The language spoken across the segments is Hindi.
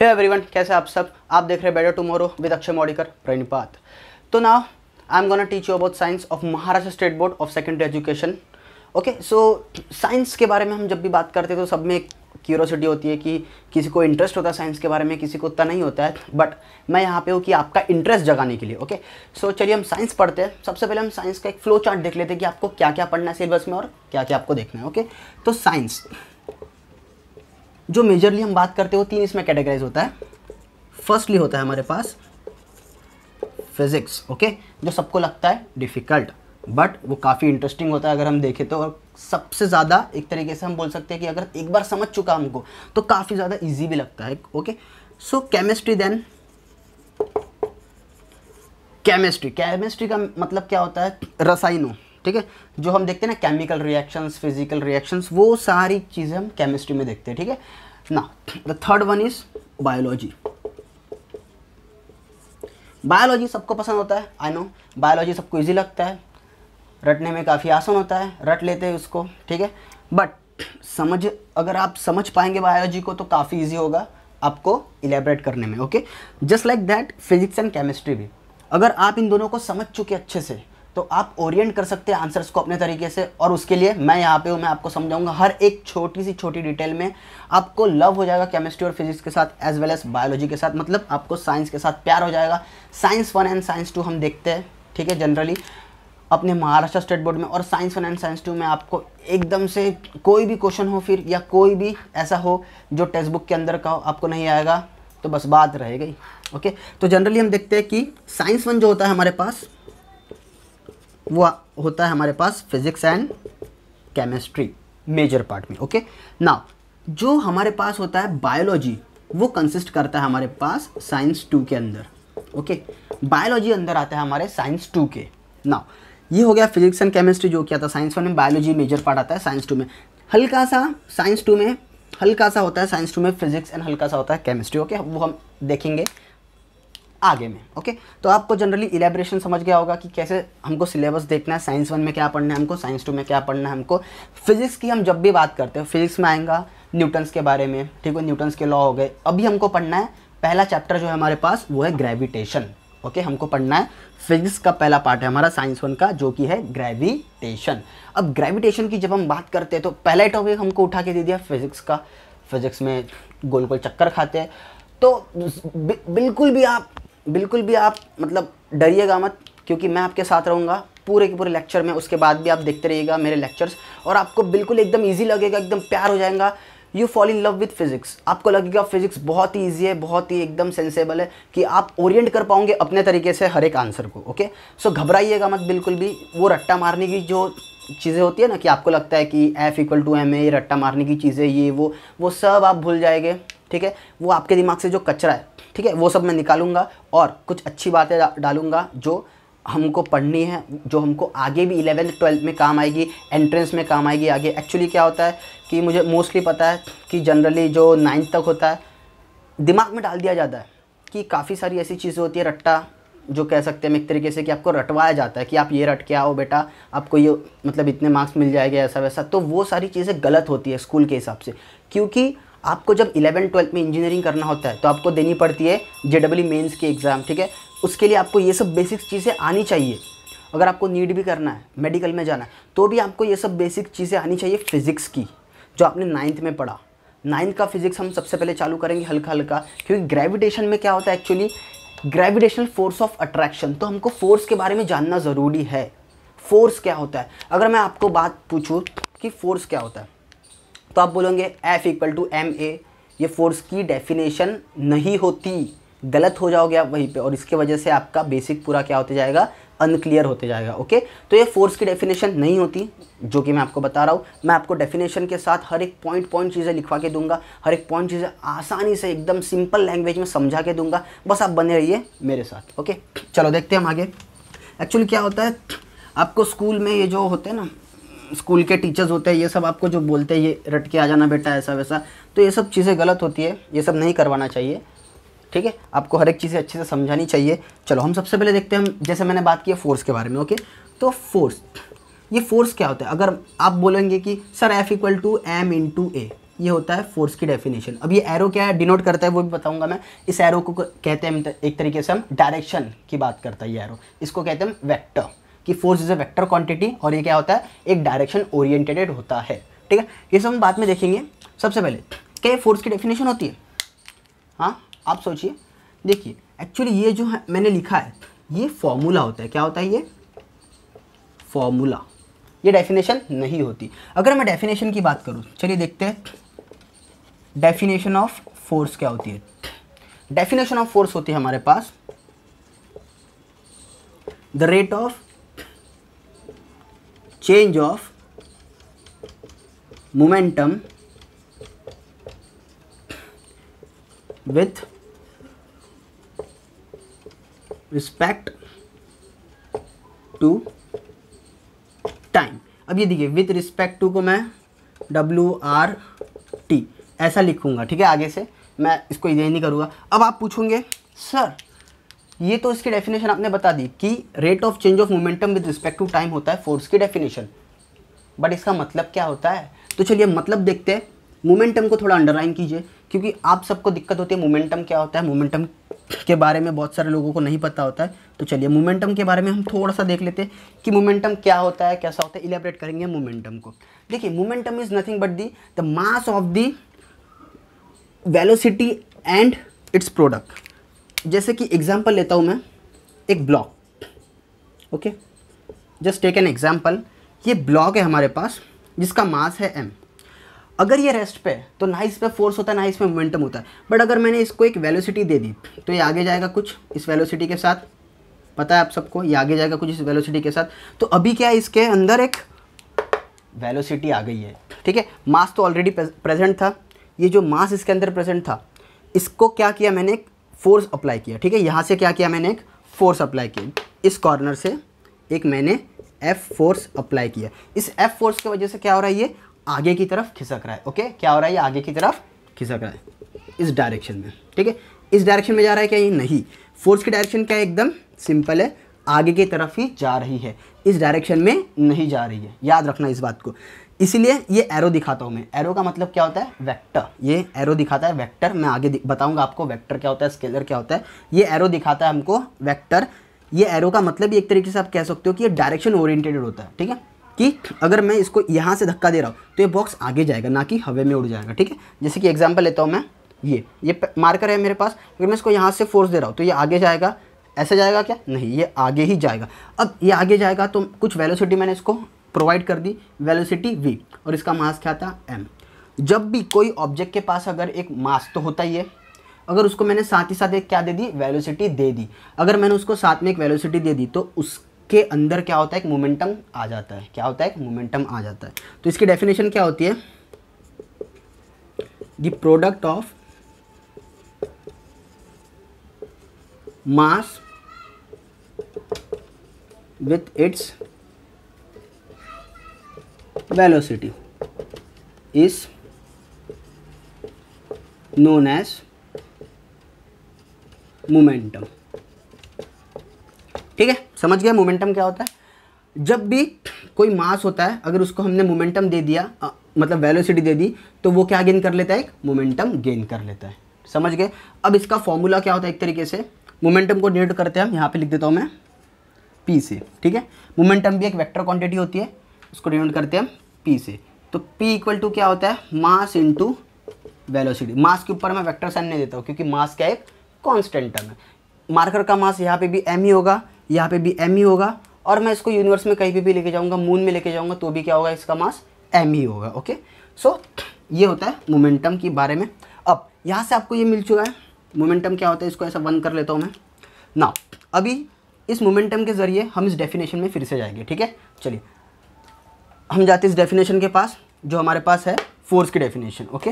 हे hey एवरीवन कैसे आप सब आप देख रहे better tomorrow with Akshay Modikar प्रणिपात तो now I am gonna teach you about science of Maharashtra state board of secondary education okay so science के बारे में हम जब भी बात करते हैं तो सब में एक क्यूरोसिटी होती है कि किसी को इंटरेस्ट होता है साइंस के बारे में किसी को उतना नहीं होता है बट मैं यहाँ पे हूँ कि आपका इंटरेस्ट जगाने के लिए ओके सो चलिए हम साइंस पढ़ते हैं सबसे पहले हम साइंस का एक फ्लो चार्ट देख लेते हैं कि आपको क्या क्या पढ़ना है सिलेबस में और क्या क्या आपको देखना है ओके तो साइंस जो मेजरली हम बात करते हो तीन इसमें कैटेगराइज होता है फर्स्टली होता है हमारे पास फिजिक्स ओके जो सबको लगता है डिफ़िकल्ट बट वो काफ़ी इंटरेस्टिंग होता है अगर हम देखें तो और सबसे ज़्यादा एक तरीके से हम बोल सकते हैं कि अगर एक बार समझ चुका हमको तो काफ़ी ज़्यादा ईजी भी लगता है okay so chemistry then chemistry chemistry का मतलब क्या होता है रसायनों ठीक है जो हम देखते हैं ना केमिकल रिएक्शंस फिजिकल रिएक्शंस वो सारी चीज़ें हम केमिस्ट्री में देखते हैं ठीक है ना the third one is biology biology सबको पसंद होता है आई नो बायोलॉजी सबको ईजी लगता है रटने में काफ़ी आसान होता है रट लेते हैं उसको ठीक है बट समझ अगर आप समझ पाएंगे बायोलॉजी को तो काफ़ी ईजी होगा आपको इलेबरेट करने में okay just like that physics and chemistry भी अगर आप इन दोनों को समझ चुके अच्छे से तो आप ओरिएंट कर सकते हैं आंसर्स को अपने तरीके से और उसके लिए मैं यहाँ पे हूँ मैं आपको समझाऊंगा हर एक छोटी सी छोटी डिटेल में आपको लव हो जाएगा केमिस्ट्री और फिजिक्स के साथ एज वेल एज बायोलॉजी के साथ मतलब आपको साइंस के साथ प्यार हो जाएगा science one and science two हम देखते हैं ठीक है जनरली अपने महाराष्ट्र स्टेट बोर्ड में और science one and science two में आपको एकदम से कोई भी क्वेश्चन हो फिर या कोई भी ऐसा हो जो टेक्स्ट बुक के अंदर का हो आपको नहीं आएगा तो बस बात रह गई ओके तो जनरली हम देखते हैं कि साइंस वन जो होता है हमारे पास वो होता है हमारे पास physics and chemistry major part में ओके ना जो हमारे पास होता है बायोलॉजी वो कंसिस्ट करता है हमारे पास साइंस टू के अंदर ओके बायोलॉजी अंदर आता है हमारे साइंस टू के ना ये हो गया फिजिक्स एंड केमिस्ट्री जो किया था साइंस वन में बायोलॉजी मेजर पार्ट आता है साइंस टू में हल्का सा साइंस टू में हल्का सा होता है साइंस टू में फिजिक्स एंड हल्का सा होता है केमिस्ट्री ओके वो हम देखेंगे आगे में ओके तो आपको जनरली इलेबरेशन समझ गया होगा कि कैसे हमको सिलेबस देखना है साइंस वन में क्या पढ़ना है हमको साइंस टू में क्या पढ़ना है हमको फिजिक्स की हम जब भी बात करते हैं फिजिक्स में आएगा न्यूटन्स के बारे में ठीक है न्यूटन्स के लॉ हो गए अभी हमको पढ़ना है पहला चैप्टर जो है हमारे पास वो है ग्रेविटेशन ओके हमको पढ़ना है फिजिक्स का पहला पार्ट है हमारा साइंस वन का जो कि है ग्रेविटेशन अब ग्रेविटेशन की जब हम बात करते हैं तो पहला टॉपिक हमको उठा के दे दिया फिजिक्स का फिजिक्स में गोल गोल चक्कर खाते हैं तो बिल्कुल भी आप बिल्कुल भी आप मतलब डरिएगा मत क्योंकि मैं आपके साथ रहूँगा पूरे के पूरे लेक्चर में उसके बाद भी आप देखते रहिएगा मेरे लेक्चर्स और आपको बिल्कुल एकदम ईजी लगेगा एकदम प्यार हो जाएगा you fall in love with physics आपको लगेगा फिजिक्स बहुत ही ईजी है बहुत ही एकदम सेंसेबल है कि आप ओरिएंट कर पाओगे अपने तरीके से हर एक आंसर को ओके सो घबराइएगा मत बिल्कुल भी वो रट्टा मारने की जो चीज़ें होती है ना कि आपको लगता है कि F equal to M a रट्टा मारने की चीज़ें ये वो वो सब आप भूल जाएंगे ठीक है वो आपके दिमाग से जो कचरा है ठीक है वो सब मैं निकालूंगा और कुछ अच्छी बातें डालूंगा जो हमको पढ़नी है जो हमको आगे भी इलेवेंथ ट्वेल्थ में काम आएगी एंट्रेंस में काम आएगी आगे एक्चुअली क्या होता है कि मुझे मोस्टली पता है कि जनरली जो नाइन्थ तक होता है दिमाग में डाल दिया जाता है कि काफ़ी सारी ऐसी चीज़ें होती है रट्टा जो कह सकते हैं एक तरीके से कि आपको रटवाया जाता है कि आप ये रट के आओ बेटा आपको ये मतलब इतने मार्क्स मिल जाएंगे ऐसा वैसा तो वो सारी चीज़ें गलत होती है स्कूल के हिसाब से क्योंकि आपको जब इलेवन ट्वेल्थ में इंजीनियरिंग करना होता है तो आपको देनी पड़ती है जे डब्ल्यू मेन्स की एग्ज़ाम ठीक है उसके लिए आपको ये सब बेसिक चीज़ें आनी चाहिए अगर आपको नीड भी करना है मेडिकल में जाना है तो भी आपको ये सब बेसिक चीज़ें आनी चाहिए फिज़िक्स की जो आपने नाइन्थ में पढ़ा नाइन्थ का फिज़िक्स हम सबसे पहले चालू करेंगे हल्का हल्का क्योंकि ग्रेविटेशन में क्या होता है actually gravitational force of attraction तो हमको फोर्स के बारे में जानना ज़रूरी है फोर्स क्या होता है अगर मैं आपको बात पूछूँ कि फोर्स क्या होता है तो आप बोलोगे F equal to M A ये फोर्स की डेफिनेशन नहीं होती गलत हो जाओगे आप वहीं पे और इसके वजह से आपका बेसिक पूरा क्या होते जाएगा अनक्लियर होते जाएगा ओके तो ये फोर्स की डेफिनेशन नहीं होती जो कि मैं आपको बता रहा हूँ मैं आपको डेफिनेशन के साथ हर एक पॉइंट पॉइंट चीज़ें लिखवा के दूंगा हर एक पॉइंट चीज़ें आसानी से एकदम सिंपल लैंग्वेज में समझा के दूंगा बस आप बने रहिए मेरे साथ ओके चलो देखते हैं हम आगे एक्चुअली क्या होता है आपको स्कूल में ये जो होते हैं ना स्कूल के टीचर्स होते हैं ये सब आपको जो बोलते हैं ये रट के आ जाना बेटा ऐसा वैसा तो ये सब चीज़ें गलत होती है ये सब नहीं करवाना चाहिए ठीक है आपको हर एक चीज़ें अच्छे से समझानी चाहिए चलो हम सबसे पहले देखते हैं हम जैसे मैंने बात की फोर्स के बारे में ओके तो फोर्स ये फोर्स क्या होता है अगर आप बोलेंगे कि sir F equal to m into a ये होता है फोर्स की डेफिनेशन अब ये एरो क्या है डिनोट करता है वो भी बताऊंगा मैं इस एरो को कहते हैं एक तरीके से हम डायरेक्शन की बात करता है ये एरो इसको कहते हैं वेक्टर कि force is a vector quantity और ये क्या होता है एक डायरेक्शन ओरिएंटेड होता है ठीक है ये सब हम बाद में देखेंगे सबसे पहले क्या फोर्स की डेफिनेशन होती है हाँ आप सोचिए देखिए एक्चुअली ये जो है मैंने लिखा है ये फॉर्मूला होता है क्या होता है ये फॉर्मूला ये डेफिनेशन नहीं होती अगर मैं डेफिनेशन की बात करूँ चलिए देखते हैं डेफिनेशन ऑफ फोर्स क्या होती है डेफिनेशन ऑफ फोर्स होती है हमारे पास the rate of change of momentum with respect to time अब ये देखिए विथ रिस्पेक्ट टू को मैं डब्ल्यू आर टी ऐसा लिखूंगा ठीक है आगे से मैं इसको ये नहीं करूँगा अब आप पूछोगे सर ये तो इसकी डेफिनेशन आपने बता दी कि rate of change of momentum with respect to time होता है फोर्स की डेफिनेशन बट इसका मतलब क्या होता है तो चलिए मतलब देखते हैं मोमेंटम को थोड़ा अंडरलाइन कीजिए क्योंकि आप सबको दिक्कत होती है मोमेंटम क्या होता है मोमेंटम के बारे में बहुत सारे लोगों को नहीं पता होता है तो चलिए मोमेंटम के बारे में हम थोड़ा सा देख लेते हैं कि मोमेंटम क्या होता है कैसा होता है इलेबरेट करेंगे मोमेंटम को देखिए momentum is nothing but the the mass of the velocity and its product जैसे कि एग्जाम्पल लेता हूँ मैं एक block okay just take an example ये ब्लॉक है हमारे पास जिसका मास है एम अगर ये रेस्ट पे तो ना इस पर फोर्स होता है ना इस पर मोमेंटम होता है बट अगर मैंने इसको एक वेलोसिटी दे दी तो ये आगे जाएगा कुछ इस वेलोसिटी के साथ पता है आप सबको ये आगे जाएगा कुछ इस वेलोसिटी के साथ तो अभी क्या है इसके अंदर एक वेलोसिटी आ गई है ठीक है मास तो ऑलरेडी प्रेजेंट था ये जो मास इसके अंदर प्रेजेंट था इसको क्या किया मैंने एक फोर्स अप्लाई किया ठीक है यहाँ से क्या किया मैंने एक फोर्स अप्लाई किया इस कॉर्नर से एक मैंने एफ फोर्स अप्लाई किया इस एफ फोर्स की वजह से क्या हो रहा है ये आगे की तरफ खिसक रहा है ओके क्या हो रहा है ये आगे की तरफ खिसक रहा है इस डायरेक्शन में ठीक है इस डायरेक्शन में जा रहा है क्या ये नहीं फोर्स की डायरेक्शन क्या है एकदम सिंपल है आगे की तरफ ही जा रही है इस डायरेक्शन में नहीं जा रही है याद रखना इस बात को इसीलिए ये एरो दिखाता हूँ मैं एरो का मतलब क्या होता है वेक्टर ये एरो दिखाता है वेक्टर मैं आगे बताऊंगा आपको वेक्टर क्या होता है स्केलर क्या होता है ये एरो दिखाता है हमको वेक्टर ये एरो का मतलब एक तरीके से आप कह सकते हो कि ये डायरेक्शन ओरिएंटेड होता है ठीक है कि अगर मैं इसको यहाँ से धक्का दे रहा हूँ तो ये बॉक्स आगे जाएगा ना कि हवे में उड़ जाएगा ठीक है जैसे कि एग्जाम्पल लेता हूँ मैं ये ये मार्कर है मेरे पास अगर मैं इसको यहाँ से फोर्स दे रहा हूँ तो ये आगे जाएगा ऐसे जाएगा क्या नहीं ये आगे ही जाएगा अब ये आगे जाएगा तो कुछ वेलोसिटी मैंने इसको प्रोवाइड कर दी वेलोसिटी वी और इसका मास क्या था एम जब भी कोई ऑब्जेक्ट के पास अगर एक मास तो होता ही है अगर उसको मैंने साथ ही साथ एक क्या दे दी वेलोसिटी दे दी अगर मैंने उसको साथ में एक वेलोसिटी दे दी तो उसके अंदर क्या होता है एक मोमेंटम आ जाता है क्या होता है एक मोमेंटम आ जाता है तो इसकी डेफिनेशन क्या होती है the product of mass with its velocity is known as momentum ठीक है समझ गया मोमेंटम क्या होता है जब भी कोई मास होता है अगर उसको हमने मोमेंटम दे दिया आ, मतलब वेलोसिटी दे दी तो वो क्या गेन कर लेता है एक मोमेंटम गेन कर लेता है समझ गए अब इसका फॉर्मूला क्या होता है एक तरीके से मोमेंटम को डिनोट करते हैं हम यहाँ पे लिख देता हूँ मैं पी से ठीक है मोमेंटम भी एक वेक्टर क्वांटिटी होती है उसको डिनोट करते हैं पी से तो पी इक्वल टू क्या होता है मास इंटू वेलोसिटी मास के ऊपर मैं वेक्टर साइन नहीं देता हूँ क्योंकि मास क्या एक कांस्टेंट टर्म है मार्कर का मास यहाँ पे भी एम ही होगा यहाँ पे भी एम ही होगा और मैं इसको यूनिवर्स में कहीं भी, भी लेके जाऊँगा मून में लेके जाऊँगा तो भी क्या होगा इसका मास एम ही होगा ओके सो ये होता है मोमेंटम के बारे में अब यहाँ से आपको ये मिल चुका है मोमेंटम क्या होता है इसको ऐसा वन कर लेता हूँ मैं ना अभी इस मोमेंटम के ज़रिए हम इस डेफिनेशन में फिर से जाएंगे ठीक है चलिए हम जाते हैं इस डेफिनेशन के पास जो हमारे पास है फोर्स की डेफिनेशन ओके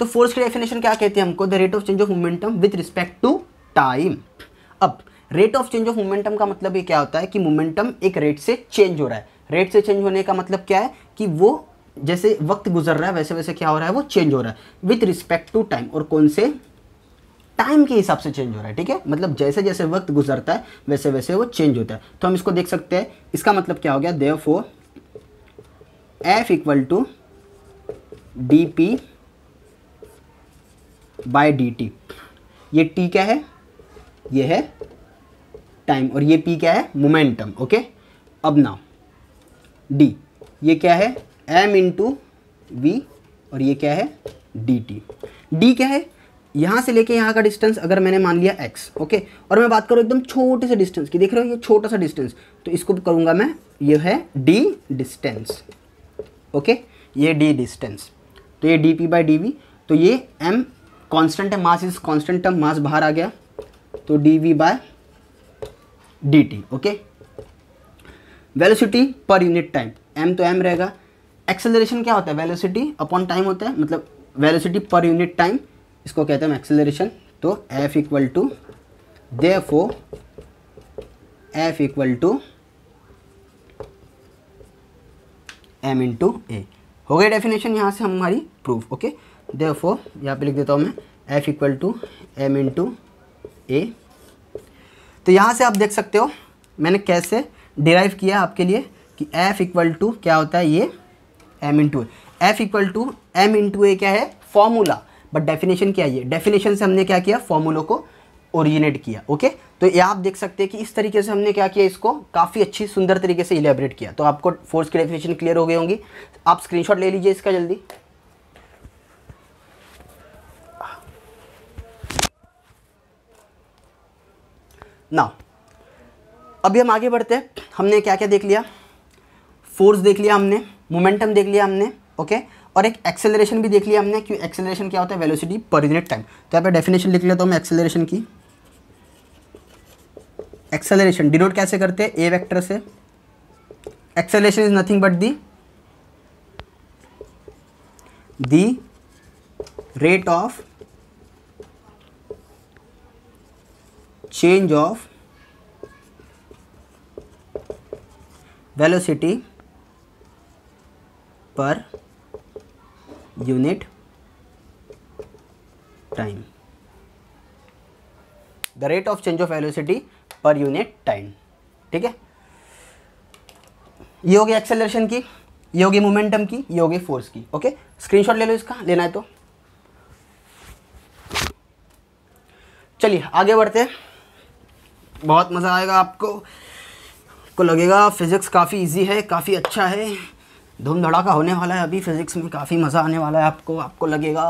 तो फोर्स की डेफिनेशन क्या कहती है हमको the rate of change of momentum with respect to time अब rate of change of momentum का मतलब ये क्या होता है कि मोमेंटम एक रेट से चेंज हो रहा है रेट से चेंज होने का मतलब क्या है कि वो जैसे वक्त गुजर रहा है वैसे वैसे क्या हो रहा है वो चेंज हो रहा है विथ रिस्पेक्ट टू टाइम और कौन से टाइम के हिसाब से चेंज हो रहा है ठीक है मतलब जैसे जैसे वक्त गुजरता है वैसे वैसे वो चेंज होता है तो हम इसको देख सकते हैं इसका मतलब क्या हो गया therefore F equal to d p by d t ये टी क्या है ये है टाइम और ये पी क्या है मोमेंटम ओके अब ना डी ये क्या है एम इंटू वी और ये क्या है डी टी डी क्या है यहाँ से लेके यहाँ का डिस्टेंस अगर मैंने मान लिया एक्स ओके और मैं बात करूँ एकदम छोटे से डिस्टेंस की देख रहे हो ये छोटा सा डिस्टेंस तो इसको करूँगा मैं ये है डी डिस्टेंस ओके ये डी डिस्टेंस तो ये d p by d v तो ये एम कॉन्स्टेंट है mass is constant term mass बाहर आ गया तो d v by d t okay velocity per unit time m तो एम रहेगा एक्सेलरेशन क्या होता है वेलोसिटी अपॉन टाइम होता है मतलब वेलोसिटी पर यूनिट टाइम इसको कहते हैं एक्सेलरेशन तो F equal to therefore F equal to m into a हो गई डेफिनेशन यहाँ से हमारी प्रूफ ओके फो यहाँ पर लिख देता हूँ मैं F equal to m into a तो यहाँ से आप देख सकते हो मैंने कैसे डिराइव किया आपके लिए कि एफ इक्वल टू क्या होता है ये m into F equal to m into a क्या है फॉर्मूला बट डेफिनेशन क्या है ये डेफिनेशन से हमने क्या किया फॉर्मूलों को ओरिजिनेट किया ओके तो ये आप देख सकते हैं कि इस तरीके से हमने क्या किया इसको काफ़ी अच्छी सुंदर तरीके से इलेबरेट किया तो आपको फोर्स की डेफिनेशन क्लियर हो गई होंगी आप स्क्रीनशॉट ले लीजिए इसका जल्दी ना अभी हम आगे बढ़ते हैं हमने क्या क्या देख लिया फोर्स देख लिया हमने मोमेंटम देख लिया हमने ओके और एक एक्सेलरेशन भी देख लिया हमने क्यों एक्सेलरेशन क्या होता है वेलोसिटी पर यूनिट टाइम तो यहाँ पे डेफिनेशन लिख लेता हूँ मैं एक्सेलरेशन की एक्सेलरेशन डिनोट कैसे करते हैं ए वेक्टर से acceleration is nothing but the the rate of change of velocity per unit time the rate of change of velocity per unit time ठीक है ये होगी एक्सेलरेशन की ये होगी मोमेंटम की ये होगी फोर्स की ओके स्क्रीनशॉट ले लो इसका लेना है तो चलिए आगे बढ़ते हैं बहुत मज़ा आएगा आपको को लगेगा फिज़िक्स काफ़ी इजी है काफ़ी अच्छा है धूम धड़ाका होने वाला है अभी फिज़िक्स में काफ़ी मज़ा आने वाला है आपको आपको लगेगा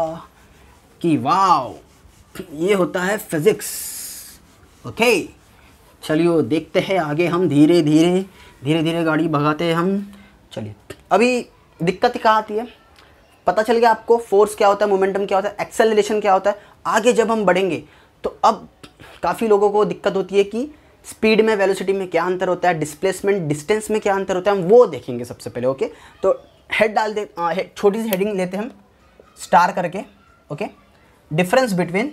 कि वाह ये होता है फिज़िक्स ओके okay. चलिए देखते हैं आगे हम धीरे धीरे धीरे धीरे गाड़ी भगाते हैं हम चलिए अभी दिक्कत क्या आती है पता चल गया आपको फोर्स क्या होता है मोमेंटम क्या होता है एक्सेलरेशन क्या होता है आगे जब हम बढ़ेंगे तो अब काफ़ी लोगों को दिक्कत होती है कि स्पीड में वेलोसिटी में क्या अंतर होता है डिस्प्लेसमेंट डिस्टेंस में क्या अंतर होता है हम वो देखेंगे सबसे पहले ओके तो हेड डाल दे छोटी सी हेडिंग लेते हैं हम स्टार करके ओके डिफरेंस बिटवीन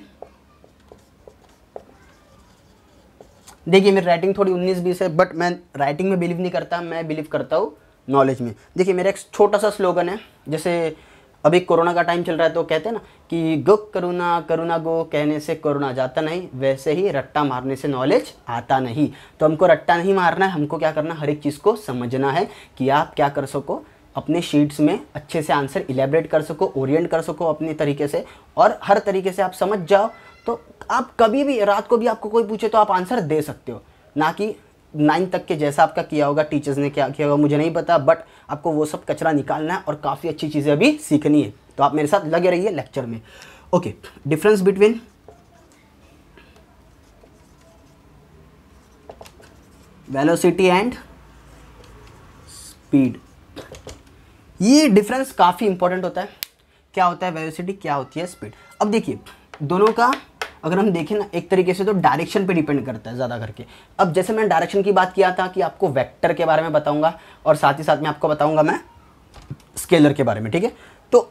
देखिए मेरी राइटिंग थोड़ी उन्नीस बीस है बट मैं राइटिंग में बिलीव नहीं करता मैं बिलीव करता हूँ नॉलेज में देखिए मेरा एक छोटा सा स्लोगन है जैसे अभी कोरोना का टाइम चल रहा है तो कहते हैं ना कि गो करुणा करुणा गो कहने से कोरोना जाता नहीं वैसे ही रट्टा मारने से नॉलेज आता नहीं तो हमको रट्टा नहीं मारना है हमको क्या करना हर एक चीज़ को समझना है कि आप क्या कर सको अपने शीट्स में अच्छे से आंसर इलेबरेट कर सको ओरिएंट कर सको अपने तरीके से और हर तरीके से आप समझ जाओ तो आप कभी भी रात को भी आपको कोई पूछे तो आप आंसर दे सकते हो ना कि नाइन तक के जैसा आपका किया होगा टीचर्स ने क्या किया होगा मुझे नहीं पता बट आपको वो सब कचरा निकालना है और काफ़ी अच्छी चीज़ें अभी सीखनी है तो आप मेरे साथ लगे रहिए लेक्चर में okay difference between velocity and speed ये डिफरेंस काफ़ी इंपॉर्टेंट होता है क्या होता है वेलोसिटी क्या होती है स्पीड अब देखिए दोनों का अगर हम देखें ना एक तरीके से तो डायरेक्शन पे डिपेंड करता है ज़्यादा करके अब जैसे मैंने डायरेक्शन की बात किया था कि आपको वेक्टर के बारे में बताऊंगा और साथ ही साथ में आपको बताऊंगा मैं स्केलर के बारे में ठीक है तो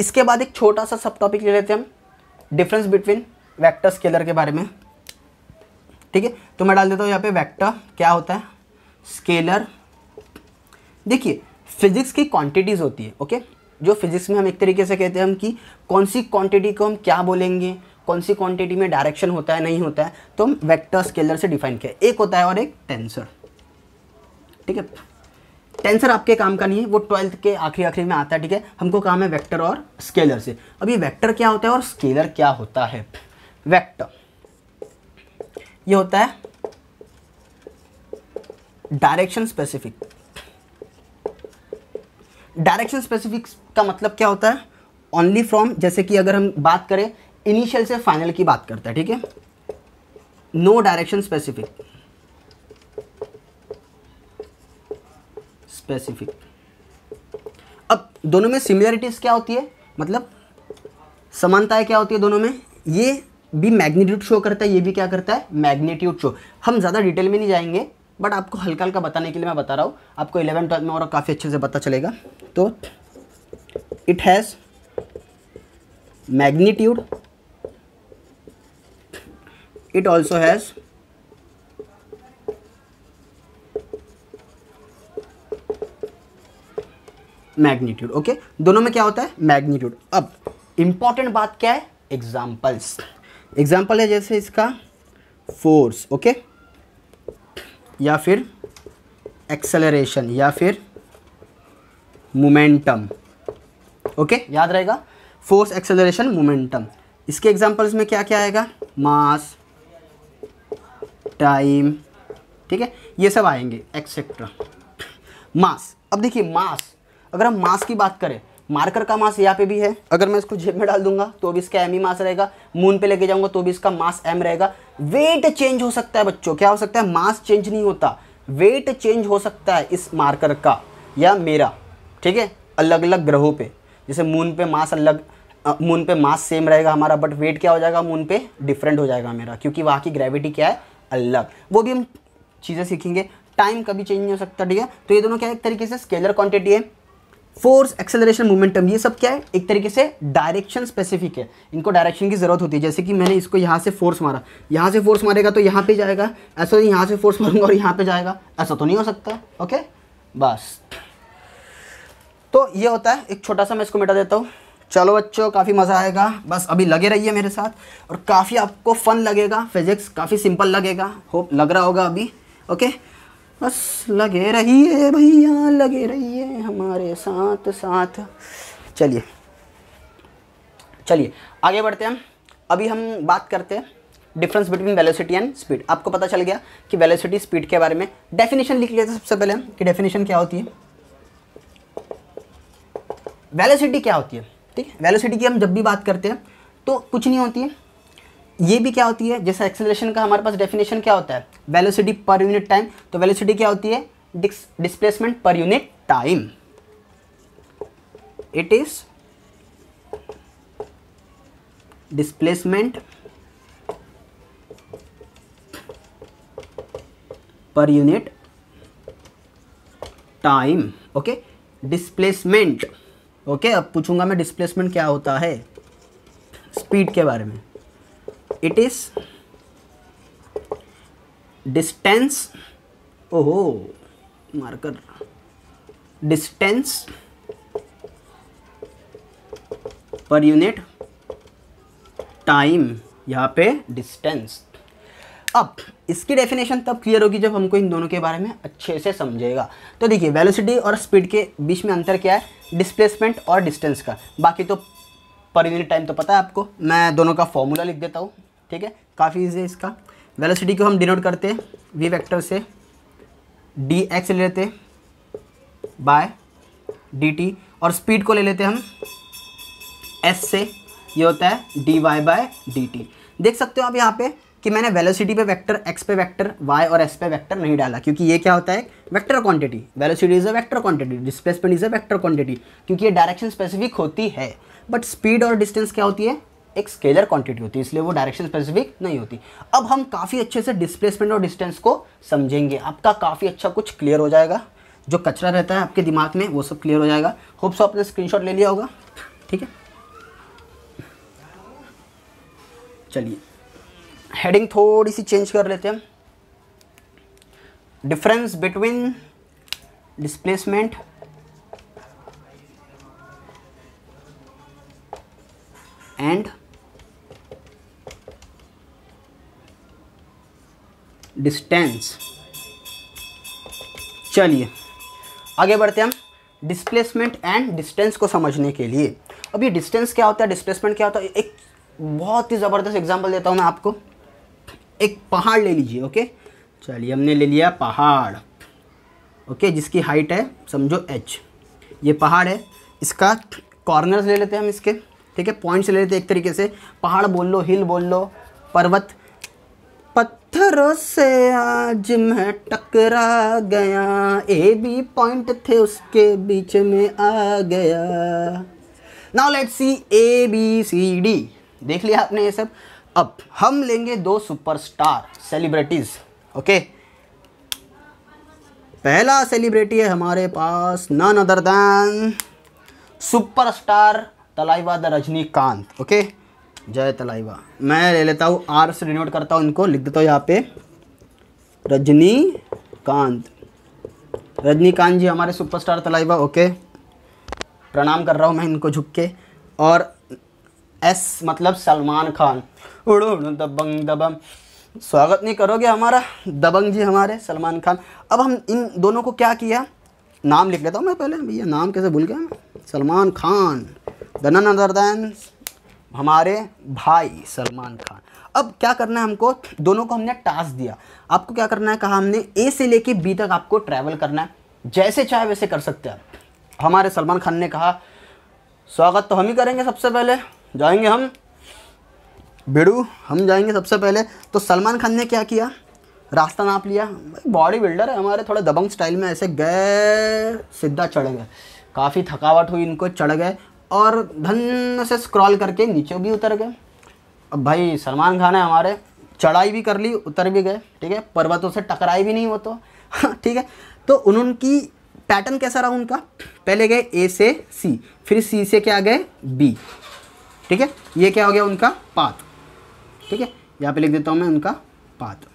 इसके बाद एक छोटा सा सब टॉपिक ले लेते हैं हम डिफरेंस बिटवीन वैक्टर स्केलर के बारे में ठीक है तो मैं डाल देता हूँ यहाँ पे वैक्टर क्या होता है स्केलर देखिए फिजिक्स की क्वांटिटीज़ होती है ओके जो फिजिक्स में हम एक तरीके से कहते हैं हम कि कौन सी क्वांटिटी को हम क्या बोलेंगे कौन सी क्वांटिटी में डायरेक्शन होता है नहीं होता है तो हम वैक्टर स्केलर से डिफाइन किया एक होता है और एक टेंसर ठीक है टेंसर आपके काम का नहीं है वो ट्वेल्थ के आखिरी आखिरी में आता है ठीक है हमको काम है वेक्टर और स्केलर से अब ये वेक्टर क्या होता है और स्केलर क्या होता है वेक्टर ये होता है डायरेक्शन स्पेसिफिक डायरेक्शन स्पेसिफिक का मतलब क्या होता है ओनली फ्रॉम जैसे कि अगर हम बात करें इनिशियल से फाइनल की बात करता है ठीक है नो डायरेक्शन स्पेसिफिक स्पेसिफिक अब दोनों में सिमिलरिटीज क्या होती है मतलब समानताएं क्या होती है दोनों में ये भी मैग्नीट्यूड शो करता है ये भी क्या करता है मैग्नीट्यूड शो हम ज़्यादा डिटेल में नहीं जाएंगे बट आपको हल्का हल्का बताने के लिए मैं बता रहा हूँ आपको इलेवन ट्वेल्थ में और काफ़ी अच्छे से पता चलेगा तो it has magnitude it also has magnitude okay दोनों में क्या होता है मैग्नीट्यूड अब इंपॉर्टेंट बात क्या है एग्जाम्पल्स एग्जाम्पल है जैसे इसका फोर्स ओके okay? या फिर एक्सेलरेशन या फिर मोमेंटम ओके याद रहेगा फोर्स एक्सेलरेशन मोमेंटम इसके एग्जांपल्स में क्या क्या आएगा मास टाइम ठीक है ये सब आएंगे एक्सेट्रा मास अब देखिए मास अगर हम मास की बात करें मार्कर का मास यहाँ पे भी है अगर मैं इसको जेब में डाल दूंगा तो भी इसका एम ही मास रहेगा मून पे लेके जाऊंगा तो भी इसका मास एम रहेगा वेट चेंज हो सकता है बच्चों क्या हो सकता है मास चेंज नहीं होता वेट चेंज हो सकता है इस मार्कर का या मेरा ठीक है अलग अलग ग्रहों पे जैसे मून पे मास अलग मून पे मास सेम रहेगा हमारा बट वेट क्या हो जाएगा मून पे डिफरेंट हो जाएगा मेरा क्योंकि वहाँ की ग्रेविटी क्या है अलग वो भी हम चीज़ें सीखेंगे टाइम कभी चेंज नहीं हो सकता ठीक है तो ये दोनों क्या है एक तरीके से स्केलर क्वांटिटी है फोर्स एक्सेलरेशन मोमेंटम ये सब क्या है एक तरीके से डायरेक्शन स्पेसिफिक है इनको डायरेक्शन की ज़रूरत होती है जैसे कि मैंने इसको यहाँ से फोर्स मारा यहाँ से फोर्स मारेगा तो यहाँ पे जाएगा ऐसा नहीं यहाँ से फोर्स मारूंगा और यहाँ पे जाएगा ऐसा तो नहीं हो सकता ओके बस तो ये होता है एक छोटा सा मैं इसको मिटा देता हूँ चलो बच्चों काफ़ी मज़ा आएगा बस अभी लगे रहिए मेरे साथ और काफ़ी आपको फन लगेगा फिजिक्स काफ़ी सिंपल लगेगा होप लग रहा होगा अभी ओके बस लगे रहिए भैया लगे रहिए हमारे साथ साथ चलिए चलिए आगे बढ़ते हैं अभी हम बात करते हैं difference between velocity and speed आपको पता चल गया कि वेलोसिटी स्पीड के बारे में डेफिनेशन लिख लिया सबसे पहले कि डेफिनेशन क्या होती है वेलोसिटी क्या होती है ठीक है वेलोसिटी की हम जब भी बात करते हैं तो कुछ नहीं होती है ये भी क्या होती है जैसे एक्सेलरेशन का हमारे पास डेफिनेशन क्या होता है वेलोसिटी पर यूनिट टाइम तो वेलोसिटी क्या होती है displacement per unit time it is displacement per unit time okay displacement okay अब पूछूंगा मैं डिस्प्लेसमेंट क्या होता है स्पीड के बारे में इट इज़ डिस्टेंस ओहो marker distance per unit time यहाँ पे डिस्टेंस अब इसकी डेफिनेशन तब क्लियर होगी जब हमको इन दोनों के बारे में अच्छे से समझेगा तो देखिए वेलोसिटी और स्पीड के बीच में अंतर क्या है डिस्प्लेसमेंट और डिस्टेंस का बाकी तो पर यूनिट टाइम तो पता है आपको मैं दोनों का फॉर्मूला लिख देता हूँ ठीक है काफ़ी ईजी है इसका वेलोसिटी को हम डिनोट करते हैं वी वैक्टर से डी एक्स ले लेते बाय डी टी और स्पीड को ले लेते हम एस से ये होता है d y by d t देख सकते हो आप यहाँ पे कि मैंने वेलोसिटी पे वेक्टर एक्स पे वेक्टर वाई और एस पे वेक्टर नहीं डाला क्योंकि ये क्या होता है vector quantity velocity is a vector quantity displacement is a vector quantity क्योंकि ये डायरेक्शन स्पेसिफिक होती है बट स्पीड और डिस्टेंस क्या होती है एक स्केलर क्वांटिटी होती है इसलिए वो डायरेक्शन स्पेसिफिक नहीं होती अब हम काफ़ी अच्छे से डिस्प्लेसमेंट और डिस्टेंस को समझेंगे आपका काफ़ी अच्छा कुछ क्लियर हो जाएगा जो कचरा रहता है आपके दिमाग में वो सब क्लियर हो जाएगा होप सो आपने स्क्रीनशॉट ले लिया होगा ठीक है चलिए हेडिंग थोड़ी सी चेंज कर लेते हैं difference between displacement and distance चलिए आगे बढ़ते हैं हम डिस्प्लेसमेंट एंड डिस्टेंस को समझने के लिए अब ये डिस्टेंस क्या होता है डिस्प्लेसमेंट क्या होता है एक बहुत ही ज़बरदस्त एग्जाम्पल देता हूँ मैं आपको एक पहाड़ ले लीजिए ओके चलिए हमने ले लिया पहाड़ ओके जिसकी हाइट है समझो एच ये पहाड़ है इसका कॉर्नर्स ले लेते हैं हम इसके ठीक है पॉइंट्स ले लेते हैं एक तरीके से पहाड़ बोल लो हिल बोल लो पर्वत पत्थरों से आज मैं टकरा गया ए बी पॉइंट थे उसके बीच में आ गया now let's see A B C D देख लिया आपने ये सब अब हम लेंगे दो सुपरस्टार सेलिब्रिटीज ओके पहला सेलिब्रिटी है हमारे पास none other than superstar Thalaiva the Rajinikanth okay जय तलाइवा मैं ले लेता हूँ आर से डिनोट करता हूँ इनको लिख देता हूँ यहाँ पे रजनीकांत रजनीकांत जी हमारे सुपरस्टार तलाइवा ओके प्रणाम कर रहा हूँ मैं इनको झुक के और एस मतलब सलमान खान उड़ो दबंग दबंग स्वागत नहीं करोगे हमारा दबंग जी हमारे सलमान खान अब हम इन दोनों को क्या किया नाम लिख लेता हूँ मैं पहले भैया नाम कैसे भूल गया सलमान खान दना दैन हमारे भाई सलमान खान अब क्या करना है हमको दोनों को हमने टास्क दिया आपको क्या करना है कहा हमने ए से लेके बी तक आपको ट्रैवल करना है जैसे चाहे वैसे कर सकते हैं हमारे सलमान खान ने कहा स्वागत तो हम ही करेंगे सबसे पहले जाएंगे हम भिड़ू हम जाएंगे सबसे पहले तो सलमान खान ने क्या किया रास्ता नाप लिया बॉडी बिल्डर है हमारे थोड़े दबंग स्टाइल में ऐसे गए सीधा चढ़ गए काफ़ी थकावट हुई इनको चढ़ गए और धन से स्क्रॉल करके नीचे भी उतर गए अब भाई सलमान खान है हमारे चढ़ाई भी कर ली उतर भी गए ठीक है पर्वतों से टकराई भी नहीं हो तो हाँ, ठीक है तो उनकी पैटर्न कैसा रहा उनका पहले गए ए से सी फिर सी से क्या गए बी ठीक है ये क्या हो गया उनका पाथ ठीक है यहाँ पे लिख देता हूँ मैं उनका पाथ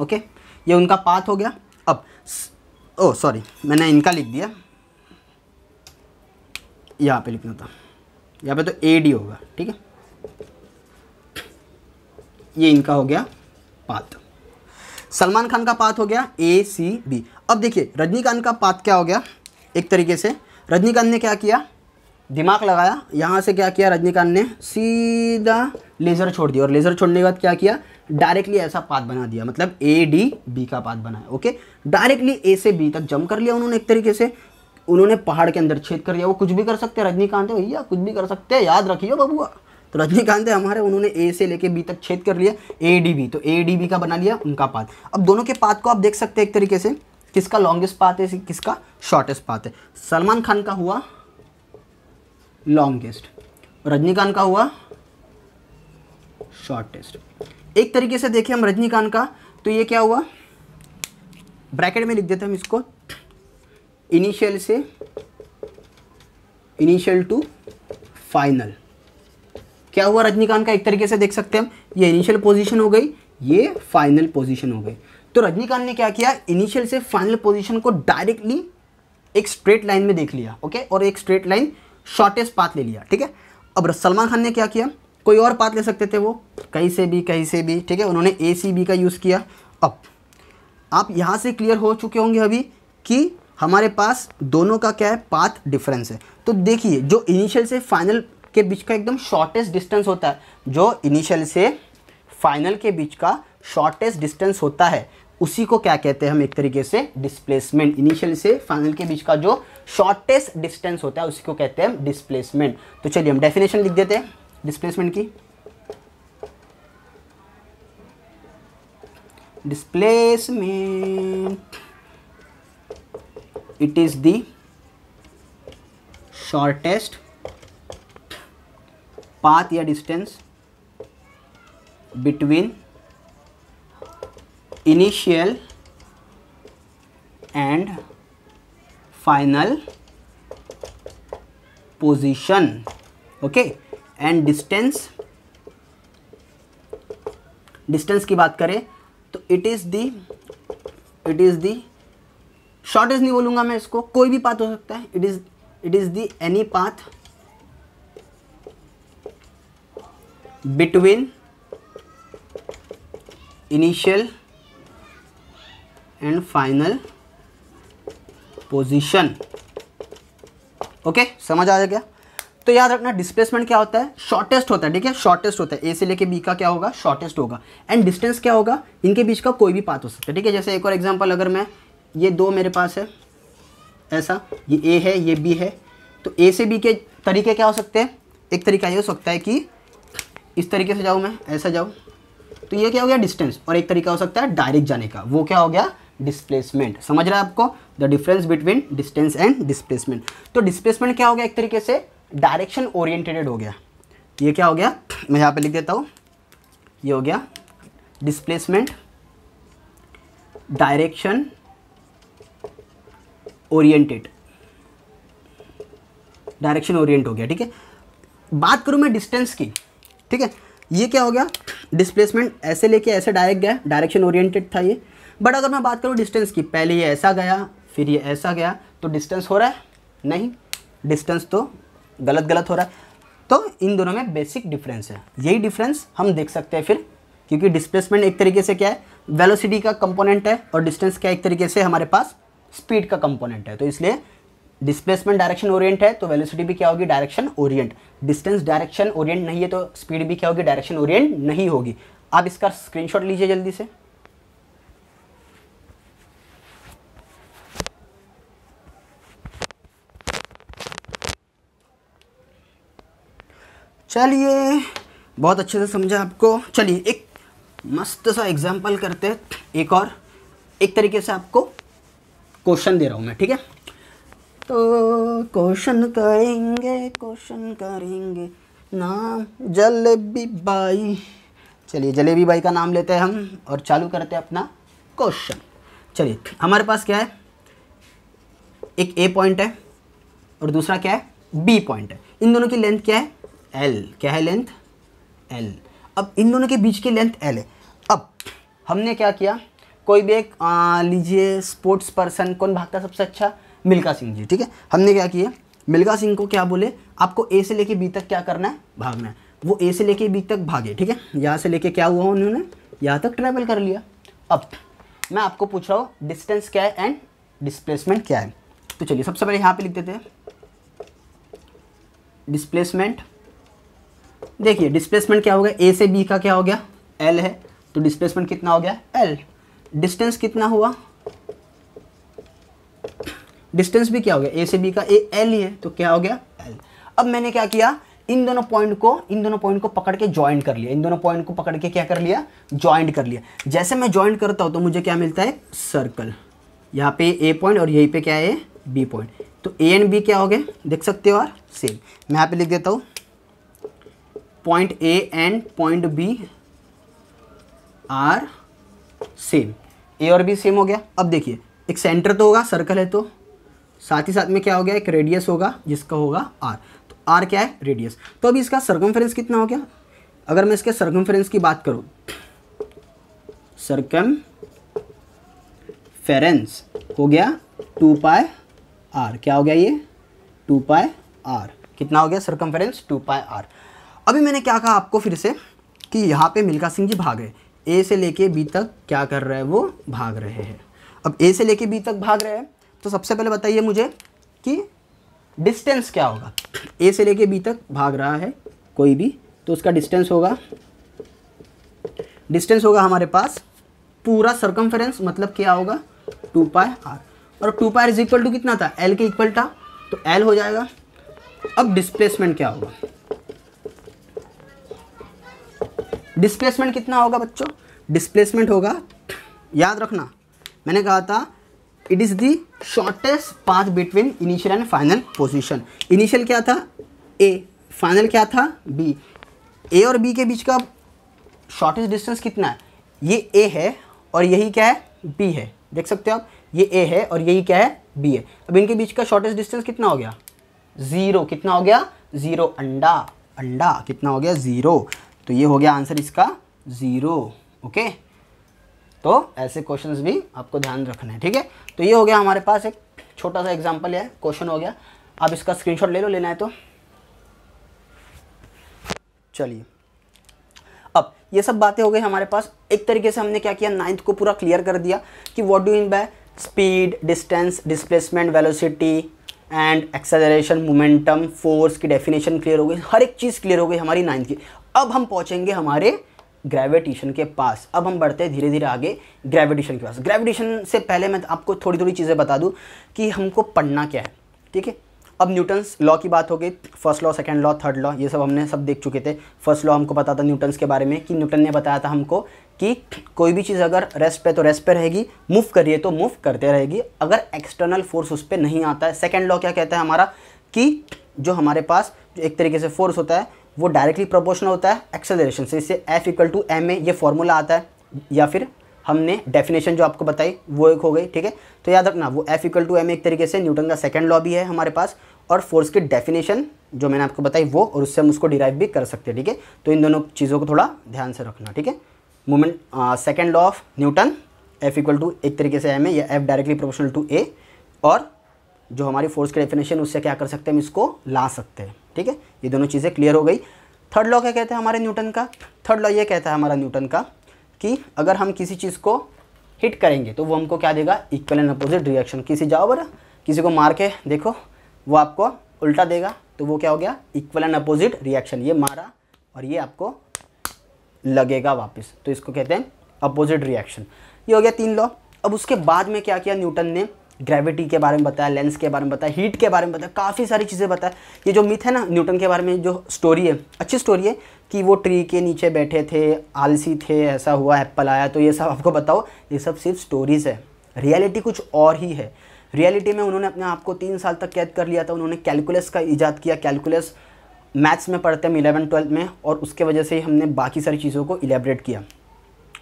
ओके ये उनका पाथ हो गया अब ओ सॉरी मैंने इनका लिख दिया यहाँ पे लिखना था यहाँ पे तो ए डी होगा ठीक है ये इनका हो गया पाथ सलमान खान का पाथ हो गया ए सी बी अब देखिए रजनीकांत का पाथ क्या हो गया एक तरीके से रजनीकांत ने क्या किया दिमाग लगाया यहाँ से क्या किया रजनीकांत ने सीधा लेज़र छोड़ दिया और लेज़र छोड़ने के बाद क्या किया डायरेक्टली ऐसा पाथ बना दिया मतलब ए डी बी का पाथ बनाया ओके डायरेक्टली ए से बी तक जम कर लिया उन्होंने एक तरीके से उन्होंने पहाड़ के अंदर छेद कर दिया वो कुछ भी कर सकते रजनीकांत भैया कुछ भी कर सकते हैं याद रखियो बबुआ तो रजनीकांत है हमारे उन्होंने ए से लेके बी तक छेद कर लिया ए डी बी तो ए डी बी का बना लिया उनका पाथ अब दोनों के पाथ को आप देख सकते हैं एक तरीके से किसका लॉन्गेस्ट पाथ है किसका शॉर्टेस्ट पाथ है सलमान खान का हुआ लॉन्गेस्ट रजनीकांत का हुआ शॉर्टेस्ट एक तरीके से देखें हम रजनीकांत का तो ये क्या हुआ ब्रैकेट में लिख देते हम इसको इनिशियल से इनिशियल टू फाइनल क्या हुआ रजनीकांत का एक तरीके से देख सकते हैं हम ये इनिशियल पोजीशन हो गई ये फाइनल पोजीशन हो गई तो रजनीकांत ने क्या किया इनिशियल से फाइनल पोजीशन को डायरेक्टली एक स्ट्रेट लाइन में देख लिया ओके और एक स्ट्रेट लाइन शॉर्टेस्ट पाथ ले लिया ठीक है अब सलमान खान ने क्या किया कोई और पाथ ले सकते थे वो कहीं से भी कहीं से भी ठीक है उन्होंने ए सी बी का यूज़ किया अब आप यहाँ से क्लियर हो चुके होंगे अभी कि हमारे पास दोनों का क्या है पाथ डिफरेंस है तो देखिए जो इनिशियल से फाइनल के बीच का एकदम शॉर्टेस्ट डिस्टेंस होता है जो इनिशियल से फाइनल के बीच का शॉर्टेस्ट डिस्टेंस होता है उसी को क्या कहते हैं हम एक तरीके से डिस्प्लेसमेंट इनिशियल से फाइनल के बीच का जो शॉर्टेस्ट डिस्टेंस होता है उसी को कहते हैं डिस्प्लेसमेंट तो चलिए हम डेफिनेशन लिख देते हैं डिस्प्लेसमेंट की displacement it is the shortest path या distance between initial and final position okay and distance distance की बात करें तो it is the it is the shortest नहीं बोलूंगा मैं इसको कोई भी पाथ हो सकता है it is it is the any path between initial and final position okay समझ आ गया तो याद रखना डिस्प्लेसमेंट क्या होता है शॉर्टेस्ट होता है ठीक है शॉर्टेस्ट होता है ए से लेके बी का क्या होगा शॉर्टेस्ट होगा एंड डिस्टेंस क्या होगा इनके बीच का कोई भी पाथ हो सकता है ठीक है जैसे एक और एग्जांपल अगर मैं ये दो मेरे पास है ऐसा ये ए है ये बी है तो ए से बी के तरीके क्या हो सकते हैं एक तरीका ये हो सकता है कि इस तरीके से जाऊँ मैं ऐसा जाऊँ तो ये क्या हो गया डिस्टेंस और एक तरीका हो सकता है डायरेक्ट जाने का वो क्या हो गया डिस्प्लेसमेंट समझ रहे हैं आपको the difference between distance and displacement तो डिस्प्लेसमेंट क्या हो गया एक तरीके से डायरेक्शन ओरिएंटेड हो गया ये क्या हो गया मैं यहाँ पे लिख देता हूँ ये हो गया displacement direction oriented direction orient हो गया ठीक है बात करूँ मैं डिस्टेंस की ठीक है ये क्या हो गया डिस्प्लेसमेंट ऐसे लेके ऐसे डायरेक्ट गया डायरेक्शन ओरिएंटेड था ये बट अगर मैं बात करूँ डिस्टेंस की पहले ये ऐसा गया फिर ये ऐसा गया तो डिस्टेंस हो रहा है नहीं डिस्टेंस तो गलत गलत हो रहा है तो इन दोनों में बेसिक डिफरेंस है यही डिफरेंस हम देख सकते हैं फिर क्योंकि डिस्प्लेसमेंट एक तरीके से क्या है वेलोसिटी का कंपोनेंट है और डिस्टेंस क्या एक तरीके से हमारे पास स्पीड का कंपोनेंट है तो इसलिए डिस्प्लेसमेंट डायरेक्शन ओरिएंट है तो वेलोसिटी भी क्या होगी direction orient distance direction orient नहीं है तो स्पीड भी क्या होगी डायरेक्शन ओरिएंट नहीं होगी आप इसका स्क्रीनशॉट लीजिए जल्दी से चलिए बहुत अच्छे से समझा आपको चलिए एक मस्त सा एग्जाम्पल करते हैं एक और एक तरीके से आपको क्वेश्चन दे रहा हूँ मैं ठीक है तो क्वेश्चन करेंगे क्वेश्चन करेंगे नाम जलेबी बाई चलिए जलेबी बाई का नाम लेते हैं हम और चालू करते हैं अपना क्वेश्चन चलिए हमारे पास क्या है एक ए पॉइंट है और दूसरा क्या है बी पॉइंट है इन दोनों की लेंथ क्या है एल क्या है लेंथ एल अब इन दोनों के बीच की लेंथ एल है अब हमने क्या किया कोई भी एक लीजिए स्पोर्ट्स पर्सन कौन भागता सबसे अच्छा मिल्खा सिंह जी ठीक है हमने क्या किया मिल्खा सिंह को क्या बोले आपको ए से लेके बी तक क्या करना है भागना है वो ए से लेके बी तक भागे ठीक है यहाँ से लेके क्या हुआ उन्होंने यहाँ तक ट्रैवल कर लिया अब मैं आपको पूछ रहा हूँ डिस्टेंस क्या है एंड डिस्प्लेसमेंट क्या है तो चलिए सबसे पहले यहाँ पे लिख देते हैं डिस्प्लेसमेंट देखिए डिस्प्लेसमेंट क्या हो गया ए से बी का क्या हो गया एल है तो डिस्प्लेसमेंट कितना हो गया एल डिस्टेंस कितना हुआ डिस्टेंस भी क्या हो गया ए से बी का ए एल ही है तो क्या हो गया एल अब मैंने क्या किया इन दोनों पॉइंट को इन दोनों पॉइंट को पकड़ के ज्वाइंट कर लिया इन दोनों पॉइंट को पकड़ के क्या कर लिया ज्वाइंट कर लिया जैसे मैं ज्वाइंट करता हूं तो मुझे क्या मिलता है सर्कल यहां पे ए पॉइंट और यहीं पे क्या है बी पॉइंट तो ए एंड बी क्या हो गए देख सकते हो और सेम मैं यहां पे लिख देता हूं point A and point B are same A और बी सेम हो गया अब देखिए एक सेंटर तो होगा सर्कल है तो साथ ही साथ में क्या हो गया एक रेडियस होगा जिसका होगा आर तो आर क्या है रेडियस तो अब इसका सर्कमफ्रेंस कितना हो गया अगर मैं इसके सर्कमफ्रेंस की बात करूँ सर्कम फेरेंस हो गया टू पाए आर क्या हो गया ये टू पाए आर कितना हो गया सर्कमफ्रेंस टू पाए आर अभी मैंने क्या कहा आपको फिर से कि यहाँ पे मिल्खा सिंह जी भाग रहे ए से लेके बी तक क्या कर रहे हैं वो भाग रहे हैं अब ए से लेके बी तक भाग रहे हैं तो सबसे पहले बताइए मुझे कि डिस्टेंस क्या होगा ए से लेके बी तक भाग रहा है कोई भी तो उसका डिस्टेंस होगा डिस्टेंस होगा हमारे पास पूरा सरकमफेरेंस मतलब क्या होगा टू पाई आर और two pi r is equal to कितना था एल के इक्वल था तो एल हो जाएगा अब डिस्प्लेसमेंट क्या होगा डिस्प्लेसमेंट कितना होगा बच्चों डिस्प्लेसमेंट होगा याद रखना मैंने कहा था it is the shortest path between initial and final position initial क्या था ए फाइनल क्या था बी ए और बी के बीच का शॉर्टेस्ट डिस्टेंस कितना है ये ए है और यही क्या है बी है देख सकते हो आप ये ए है और यही क्या है बी है अब इनके बीच का शॉर्टेस्ट डिस्टेंस कितना हो गया ज़ीरो कितना हो गया ज़ीरो अंडा अंडा कितना हो गया ज़ीरो तो ये हो गया आंसर इसका ज़ीरो ओके तो ऐसे क्वेश्चन भी आपको ध्यान रखना है ठीक है तो ये हो गया हमारे पास एक छोटा सा एग्जाम्पल है क्वेश्चन हो गया आप इसका स्क्रीन ले लो लेना है तो चलिए अब ये सब बातें हो गई हमारे पास एक तरीके से हमने क्या किया नाइन्थ को पूरा क्लियर कर दिया कि what do in by speed distance displacement velocity and acceleration momentum force की डेफिनेशन क्लियर हो गई हर एक चीज़ क्लियर हो गई हमारी नाइन्थ की अब हम पहुँचेंगे हमारे ग्रेविटेशन के पास अब हम बढ़ते हैं धीरे धीरे आगे ग्रेविटेशन के पास ग्रेविटेशन से पहले मैं आपको थोड़ी थोड़ी चीज़ें बता दूँ कि हमको पढ़ना क्या है ठीक है अब न्यूटन्स लॉ की बात हो गई first law second law third law ये सब हमने सब देख चुके थे फर्स्ट लॉ हमको बताया था न्यूटन्स के बारे में कि न्यूटन ने बताया था हमको कि कोई भी चीज़ अगर रेस्ट पे तो रेस्ट पे रहेगी मूव करिए तो मूव करते रहेगी अगर एक्सटर्नल फोर्स उस पर नहीं आता है सेकेंड लॉ क्या कहता है हमारा कि जो हमारे पास जो एक तरीके से फोर्स होता है वो डायरेक्टली प्रोपोर्शनल होता है एक्सेलरेशन से इससे F equal to M A ये फॉर्मूला आता है या फिर हमने डेफिनेशन जो आपको बताई वो एक हो गई ठीक है तो याद रखना वो एफ इक्वल टू एम एक तरीके से न्यूटन का सेकेंड लॉ भी है हमारे पास और फोर्स की डेफिनेशन जो मैंने आपको बताई वो और उससे हम उसको डिराइव भी कर सकते हैं ठीक है तो इन दोनों चीज़ों को थोड़ा ध्यान से रखना ठीक है moment second law of Newton F equal to एक तरीके से एम ए या F directly proportional to A और जो हमारी फोर्स की डेफिनेशन उससे क्या कर सकते हैं हम इसको ला सकते हैं ठीक है ये दोनों चीज़ें क्लियर हो गई थर्ड लॉ क्या कहता है हमारे न्यूटन का थर्ड लॉ ये कहता है हमारा न्यूटन का कि अगर हम किसी चीज़ को हिट करेंगे तो वो हमको क्या देगा इक्वल एंड अपोजिट रिएक्शन किसी जाओ बरा किसी को मार के देखो वो आपको उल्टा देगा तो वो क्या हो गया इक्वल एंड अपोजिट रिएक्शन ये मारा और ये आपको लगेगा वापस तो इसको कहते हैं अपोजिट रिएक्शन ये हो गया तीन लॉ अब उसके बाद में क्या किया न्यूटन ने ग्रेविटी के बारे में बताया लेंस के बारे में बताया हीट के बारे में बताया काफ़ी सारी चीज़ें बताया ये जो मिथ है ना न्यूटन के बारे में जो स्टोरी है अच्छी स्टोरी है कि वो ट्री के नीचे बैठे थे आलसी थे ऐसा हुआ एप्पल आया तो ये सब आपको बताओ ये सब सिर्फ स्टोरीज़ है रियलिटी कुछ और ही है रियलिटी में उन्होंने अपने आप को तीन साल तक कैद कर लिया था उन्होंने कैलकुलस का ईजाद किया कैलकुलस मैथ्स में पढ़ते हम इलेवन ट्वेल्थ में और उसके वजह से ही हमने बाकी सारी चीज़ों को इलेबरेट किया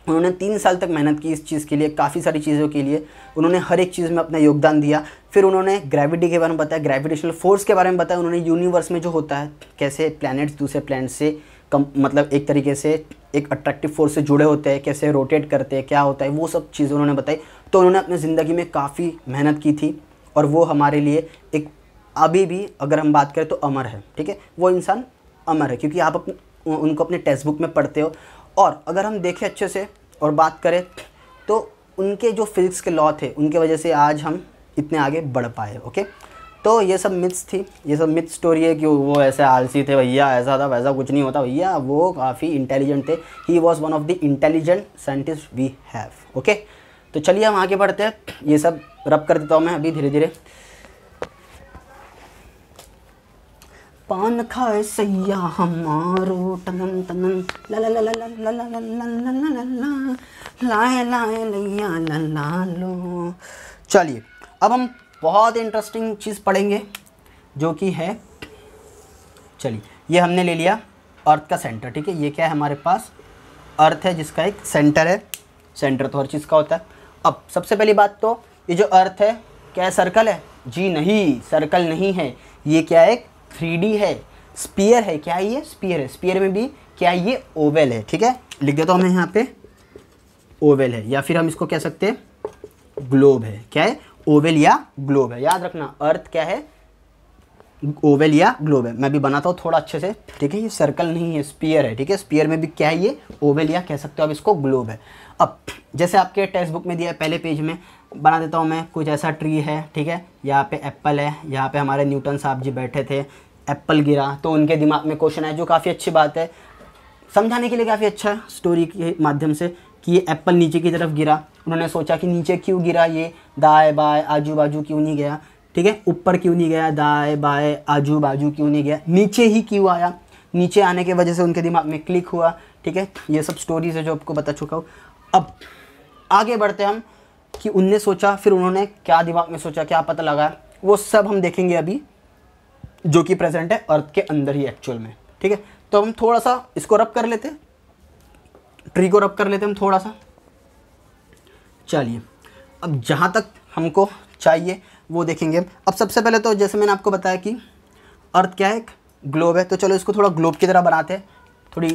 उन्होंने तीन साल तक मेहनत की इस चीज़ के लिए काफ़ी सारी चीज़ों के लिए उन्होंने हर एक चीज़ में अपना योगदान दिया फिर उन्होंने ग्रेविटी के बारे में बताया ग्रेविटेशनल फोर्स के बारे में बताया उन्होंने यूनिवर्स में जो होता है कैसे प्लैनेट्स दूसरे प्लैनेट से कम मतलब एक तरीके से एक अट्रैक्टिव फोर्स से जुड़े होते हैं कैसे रोटेट करते हैं क्या होता है वो सब चीज़ें उन्होंने बताई तो उन्होंने अपनी ज़िंदगी में काफ़ी मेहनत की थी और वो हमारे लिए एक अभी भी अगर हम बात करें तो अमर है ठीक है वो इंसान अमर है क्योंकि आप अपने उनको अपने टेक्स्ट बुक में पढ़ते हो और अगर हम देखें अच्छे से और बात करें तो उनके जो फिज़िक्स के लॉ थे उनके वजह से आज हम इतने आगे बढ़ पाए ओके तो ये सब मिथ्स थी ये सब मिथ स्टोरी है कि वो ऐसे आलसी थे भैया ऐसा था वैसा कुछ नहीं होता भैया वो काफ़ी इंटेलिजेंट थे he was one of the intelligent scientist we have okay तो चलिए हम आगे बढ़ते हैं ये सब रब कर देता हूँ मैं अभी धीरे धीरे पान खाए सैया हमारो टनन टनन ला ला ला ला ला ला ला ला लाए लाए लैया लो चलिए अब हम बहुत इंटरेस्टिंग चीज़ पढ़ेंगे जो कि है चलिए ये हमने ले लिया अर्थ का सेंटर ठीक है ये क्या है हमारे पास अर्थ है जिसका एक सेंटर है सेंटर तो हर चीज़ का होता है अब सबसे पहली बात तो ये जो अर्थ है क्या सर्कल है जी नहीं सर्कल नहीं है ये क्या एक थ्री है स्पीयर है क्या है ये स्पीयर है स्पीयर में भी क्या ये ओवेल है ठीक है लिख देता हूँ हमें यहाँ पे ओवेल है या फिर हम इसको कह सकते हैं ग्लोब है क्या है ओवेल या ग्लोब है याद रखना अर्थ क्या है ओवेल या ग्लोब है मैं भी बनाता हूँ थोड़ा अच्छे से ठीक है ये सर्कल नहीं है स्पीयर है ठीक है स्पीयर में भी क्या है ये ओवेल या कह सकते हो आप इसको ग्लोब है अब जैसे आपके टेक्स्ट बुक में दिया है पहले पेज में बना देता हूँ मैं कुछ ऐसा ट्री है ठीक है यहाँ पे एप्पल है यहाँ पे हमारे न्यूटन साहब जी बैठे थे एप्पल गिरा तो उनके दिमाग में क्वेश्चन आया जो काफ़ी अच्छी बात है समझाने के लिए काफ़ी अच्छा स्टोरी के माध्यम से कि ये एप्पल नीचे की तरफ गिरा उन्होंने सोचा कि नीचे क्यों गिरा ये दाएँ बाएँ आजू बाजू क्यों नहीं गया ठीक है ऊपर क्यों नहीं गया दाएँ बाएँ आजू बाजू क्यों नहीं गया नीचे ही क्यों आया नीचे आने की वजह से उनके दिमाग में क्लिक हुआ ठीक है ये सब स्टोरीज है जो आपको बता चुका हूँ अब आगे बढ़ते हम कि उनने सोचा फिर उन्होंने क्या दिमाग में सोचा क्या पता लगा वो सब हम देखेंगे अभी जो कि प्रेजेंट है अर्थ के अंदर ही एक्चुअल में ठीक है तो हम थोड़ा सा इसको रब कर लेते ट्री को रब कर लेते हम थोड़ा सा चलिए अब जहाँ तक हमको चाहिए वो देखेंगे अब सबसे पहले तो जैसे मैंने आपको बताया कि अर्थ क्या है एक ग्लोब है तो चलो इसको थोड़ा ग्लोब की तरह बनाते हैं थोड़ी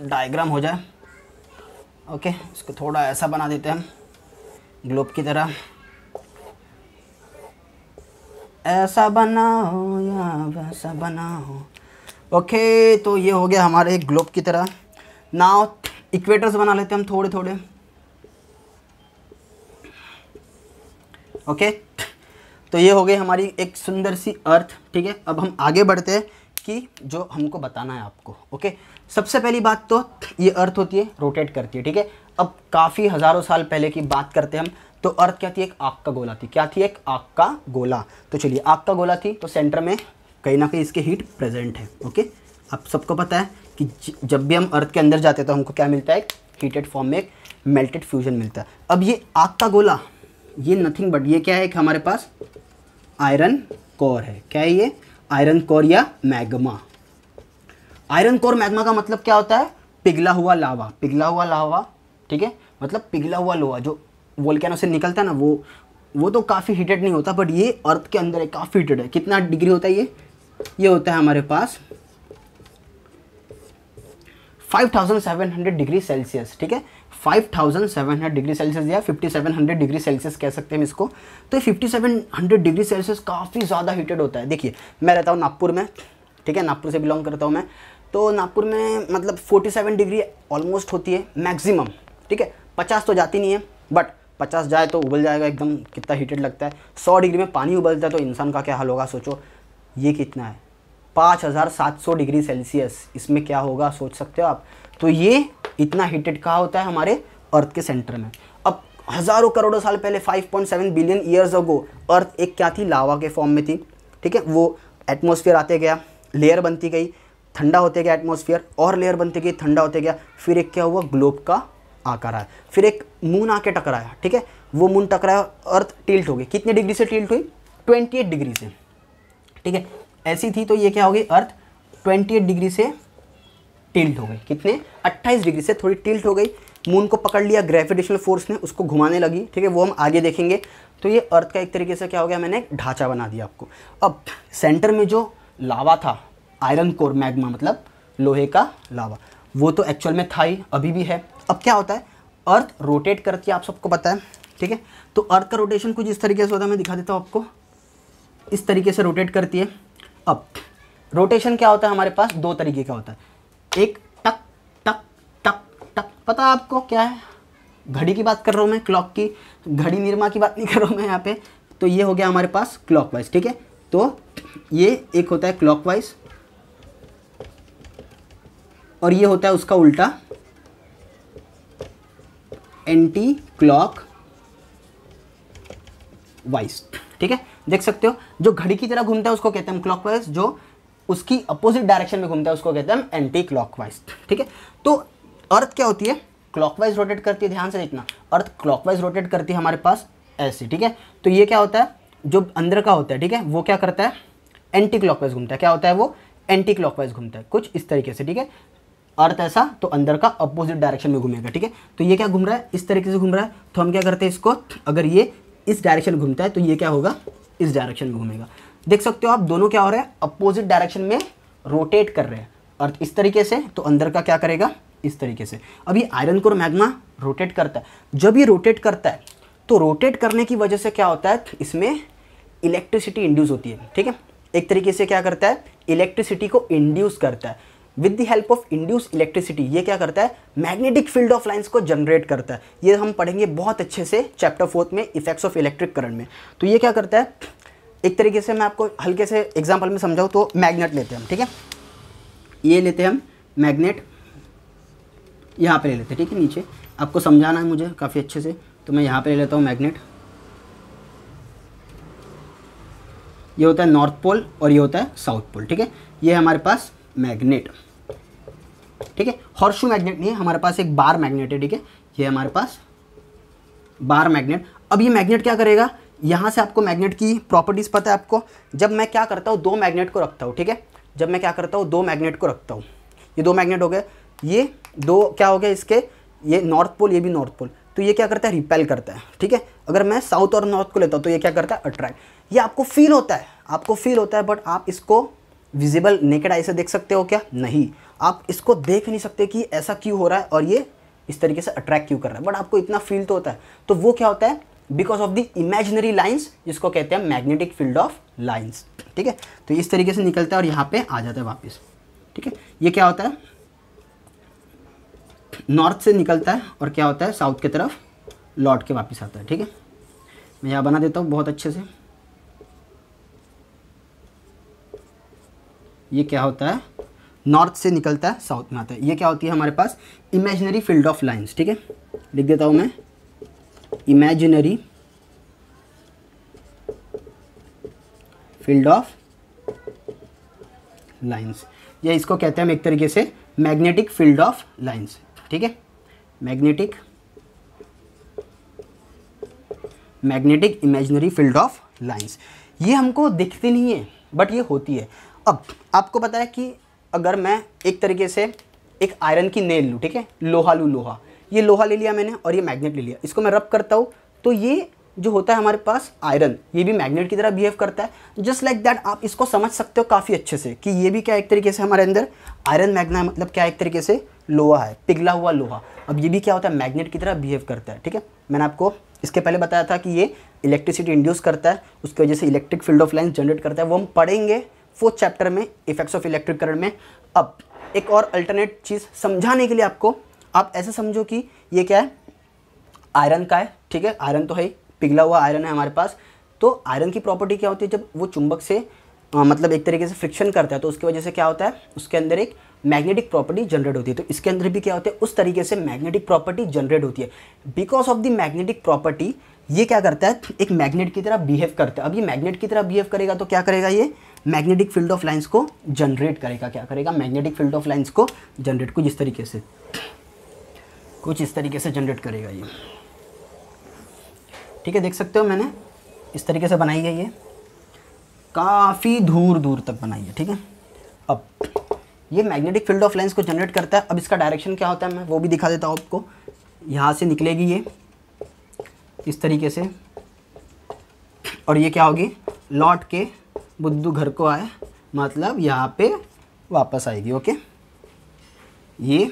डायग्राम हो जाए ओके इसको थोड़ा ऐसा बना देते हैं हम ग्लोब की तरह ऐसा बनाओ या वैसा बनाओ ओके तो ये हो गया हमारे एक ग्लोब की तरह नाव इक्वेटर्स बना लेते हम थोड़े थोड़े ओके तो ये हो गई हमारी एक सुंदर सी अर्थ ठीक है अब हम आगे बढ़ते हैं कि जो हमको बताना है आपको ओके सबसे पहली बात तो ये अर्थ होती है रोटेट करती है ठीक है अब काफ़ी हज़ारों साल पहले की बात करते हैं हम तो अर्थ क्या थी एक आग का गोला थी क्या थी एक आग का गोला तो चलिए आग का गोला थी तो सेंटर में कहीं ना कहीं इसके हीट प्रेजेंट है ओके आप सबको पता है कि जब भी हम अर्थ के अंदर जाते हैं तो हमको क्या मिलता है एक हीटेड फॉर्म में एक मेल्टेड फ्यूजन मिलता है अब ये आग का गोला ये नथिंग बट ये क्या है कि हमारे पास आयरन कोर है क्या है ये आयरन कोर या मैगमा आयरन कोर मैगमा का मतलब क्या होता है पिघला हुआ लावा पिघला हुआ लावा ठीक है मतलब पिघला हुआ लोहा जो वोल्केनो से निकलता है ना वो वो तो काफ़ी हीटेड नहीं होता बट ये अर्थ के अंदर है काफ़ी हीटेड है कितना डिग्री होता है ये ये होता है हमारे पास 5700 डिग्री सेल्सियस ठीक है 5700 डिग्री सेल्सियस या 5700 डिग्री सेल्सियस कह सकते हैं इसको तो 5700 डिग्री सेल्सियस काफ़ी ज़्यादा हीटेड होता है देखिए मैं रहता हूँ नागपुर में ठीक है नागपुर से बिलोंग करता हूँ मैं तो नागपुर में मतलब 47 डिग्री ऑलमोस्ट होती है मैक्सिमम ठीक है 50 तो जाती नहीं है बट पचास जाए तो उबल जाएगा एकदम कितना हीटेड लगता है सौ डिग्री में पानी उबलता है तो इंसान का क्या हाल होगा सोचो ये कितना है पाँच हज़ार सात सौ डिग्री सेल्सियस इसमें क्या होगा सोच सकते हो आप तो ये इतना हीटेड कहाँ होता है हमारे अर्थ के सेंटर में अब हज़ारों करोड़ों साल पहले 5.7 बिलियन ईयर्स अगो अर्थ एक क्या थी लावा के फॉर्म में थी ठीक है वो एटमोसफियर आते गया लेयर बनती गई ठंडा होते गया एटमोसफियर और लेयर बनते गई ठंडा होते गया फिर एक क्या हुआ ग्लोब का आकर आया फिर एक मून आके टकराया ठीक है वो मून टकराया अर्थ टिल्ट हो गई कितने डिग्री से टिल्ट हुई ट्वेंटी एट डिग्री से ठीक है ऐसी थी तो ये क्या हो गई अर्थ ट्वेंटी एट डिग्री से टिल्ट हो गई कितने अट्ठाईस डिग्री से थोड़ी टिल्ट हो गई मून को पकड़ लिया ग्रेविटेशनल फोर्स ने उसको घुमाने लगी ठीक है वो हम आगे देखेंगे तो ये अर्थ का एक तरीके से क्या हो गया मैंने एक ढांचा बना दिया आपको अब सेंटर में जो लावा था आयरन कोर मैग्मा मतलब लोहे का लावा वो तो एक्चुअल में था ही अभी भी है अब क्या होता है अर्थ रोटेट करती है आप सबको पता है ठीक है तो अर्थ का रोटेशन कुछ इस तरीके से होता है मैं दिखा देता हूँ आपको इस तरीके से रोटेट करती है अब रोटेशन क्या होता है हमारे पास दो तरीके का होता है एक टक टक टक टक पता है आपको क्या है घड़ी की बात कर रहा हूँ मैं क्लॉक की घड़ी निर्मा की बात नहीं कर रहा हूँ मैं यहाँ पे तो ये हो गया हमारे पास क्लॉक वाइज ठीक है तो ये एक होता है क्लॉक वाइज और ये होता है उसका उल्टा एंटी क्लॉक वाइज ठीक है देख सकते हो जो घड़ी की तरह घूमता है उसको कहते हैं क्लॉक वाइज जो उसकी अपोजिट डायरेक्शन में घूमता है उसको कहते हैं एंटी क्लॉक वाइज ठीक है तो अर्थ क्या होती है क्लॉकवाइज रोटेट करती है ध्यान से देखना अर्थ क्लॉकवाइज रोटेट करती है हमारे पास ऐसे ठीक है तो ये क्या होता है जो अंदर का होता है ठीक है वो क्या करता है एंटी क्लॉकवाइज घूमता है क्या होता है वो एंटी क्लॉकवाइज घूमता है कुछ इस तरीके से ठीक है अर्थ ऐसा तो अंदर का अपोजिट डायरेक्शन में घूमेगा ठीक है तो ये क्या घूम रहा है इस तरीके से घूम रहा है तो हम क्या करते हैं इसको अगर ये इस डायरेक्शन में घूमता है तो ये क्या होगा इस डायरेक्शन में घूमेगा देख सकते हो आप दोनों क्या हो रहे हैं अपोजिट डायरेक्शन में रोटेट कर रहे हैं अर्थ इस तरीके से तो अंदर का क्या करेगा इस तरीके से अब ये आयरन कोर मैग्मा रोटेट करता है जब ये रोटेट करता है तो रोटेट करने की वजह से क्या होता है इसमें इलेक्ट्रिसिटी इंड्यूस होती है ठीक है एक तरीके से क्या करता है इलेक्ट्रिसिटी को इंड्यूस करता है with the help of induce electricity ये क्या करता है मैग्नेटिक फील्ड ऑफ लाइंस को जनरेट करता है ये हम पढ़ेंगे बहुत अच्छे से चैप्टर फोर्थ में इफेक्ट्स ऑफ इलेक्ट्रिक करंट में तो ये क्या करता है एक तरीके से मैं आपको हल्के से एग्जाम्पल में समझाऊँ तो मैग्नेट लेते हैं हम ठीक है ये लेते हैं हम मैग्नेट यहाँ पर ले लेते हैं ठीक है नीचे आपको समझाना है मुझे काफ़ी अच्छे से तो मैं यहाँ पर ले लेता हूँ मैग्नेट ये होता है नॉर्थ पोल और ये होता है साउथ पोल ठीक है ये हमारे पास मैग्नेट ठीक है हॉर्शू मैग्नेट नहीं है हमारे पास एक बार मैग्नेट है ठीक है ये हमारे पास बार मैग्नेट अब ये मैग्नेट क्या करेगा यहाँ से आपको मैग्नेट की प्रॉपर्टीज़ पता है आपको जब मैं क्या करता हूँ दो मैग्नेट को रखता हूँ ठीक है जब मैं क्या करता हूँ दो मैग्नेट को रखता हूँ ये दो मैग्नेट हो गए ये दो क्या हो गया इसके ये नॉर्थ पोल ये भी नॉर्थ पोल तो ये क्या करता है रिपेल करता है ठीक है अगर मैं साउथ और नॉर्थ को लेता हूँ तो ये क्या करता है अट्रैक्ट ये आपको फील होता है आपको फील होता है बट आप इसको विजिबल नेकेड आई से देख सकते हो क्या नहीं आप इसको देख नहीं सकते कि ऐसा क्यों हो रहा है और ये इस तरीके से अट्रैक्ट क्यों कर रहा है बट आपको इतना फील तो होता है तो वो क्या होता है because of the imaginary lines जिसको कहते हैं मैग्नेटिक फील्ड ऑफ लाइन्स ठीक है तो इस तरीके से निकलता है और यहाँ पे आ जाता है वापस ठीक है ये क्या होता है नॉर्थ से निकलता है और क्या होता है साउथ की तरफ लौट के वापस आता है ठीक है मैं यहाँ बना देता हूँ बहुत अच्छे से ये क्या होता है नॉर्थ से निकलता है साउथ में आता है ये क्या होती है हमारे पास इमेजिनरी फील्ड ऑफ लाइन्स ठीक है लिख देता हूँ मैं इमेजिनरी फील्ड ऑफ लाइन्स या इसको कहते हैं हम एक तरीके से मैग्नेटिक फील्ड ऑफ लाइन्स ठीक है magnetic magnetic imaginary field of lines ये हमको दिखती नहीं है बट ये होती है अब आपको पता है कि अगर मैं एक तरीके से एक आयरन की नेल लूँ ठीक है लोहा लूँ लोहा ये लोहा ले लिया मैंने और ये मैग्नेट ले लिया इसको मैं रब करता हूँ तो ये जो होता है हमारे पास आयरन ये भी मैग्नेट की तरह बिहेव करता है जस्ट लाइक दैट आप इसको समझ सकते हो काफ़ी अच्छे से कि ये भी क्या एक तरीके से हमारे अंदर आयरन मैग्ना मतलब क्या एक तरीके से लोहा है पिघला हुआ लोहा अब ये भी क्या होता है मैग्नेट की तरह बिहेव करता है ठीक है मैंने आपको इसके पहले बताया था कि ये इलेक्ट्रिसिटी इंड्यूस करता है उसकी वजह से electric field of line generate करता है वो हम पढ़ेंगे फोर्थ चैप्टर में इफेक्ट्स ऑफ इलेक्ट्रिक करंट में अब एक और अल्टरनेट चीज़ समझाने के लिए आपको आप ऐसे समझो कि ये क्या है आयरन का है ठीक है आयरन तो है पिघला हुआ आयरन है हमारे पास तो आयरन की प्रॉपर्टी क्या होती है जब वो चुंबक से आ, मतलब एक तरीके से फ्रिक्शन करता है तो उसकी वजह से क्या होता है उसके अंदर एक मैग्नेटिक प्रॉपर्टी जनरेट होती है तो इसके अंदर भी क्या होता है उस तरीके से मैग्नेटिक प्रॉपर्टी जनरेट होती है because of the magnetic property ये क्या करता है एक मैग्नेट की तरह बिहेव करता है अब ये मैग्नेट की तरह बिहेव करेगा तो क्या करेगा ये मैग्नेटिक फील्ड ऑफ लाइंस को जनरेट करेगा क्या करेगा मैग्नेटिक फील्ड ऑफ लाइंस को जनरेट कुछ इस तरीके से कुछ इस तरीके से जनरेट करेगा ये ठीक है देख सकते हो मैंने इस तरीके से बनाई है ये काफ़ी दूर दूर तक बनाई है ठीक है अब ये मैग्नेटिक फील्ड ऑफ लाइन्स को जनरेट करता है अब इसका डायरेक्शन क्या होता है मैं वो भी दिखा देता हूँ आपको यहाँ से निकलेगी ये इस तरीके से और ये क्या होगी लौट के बुद्धू घर को आए मतलब यहाँ पे वापस आएगी ओके ये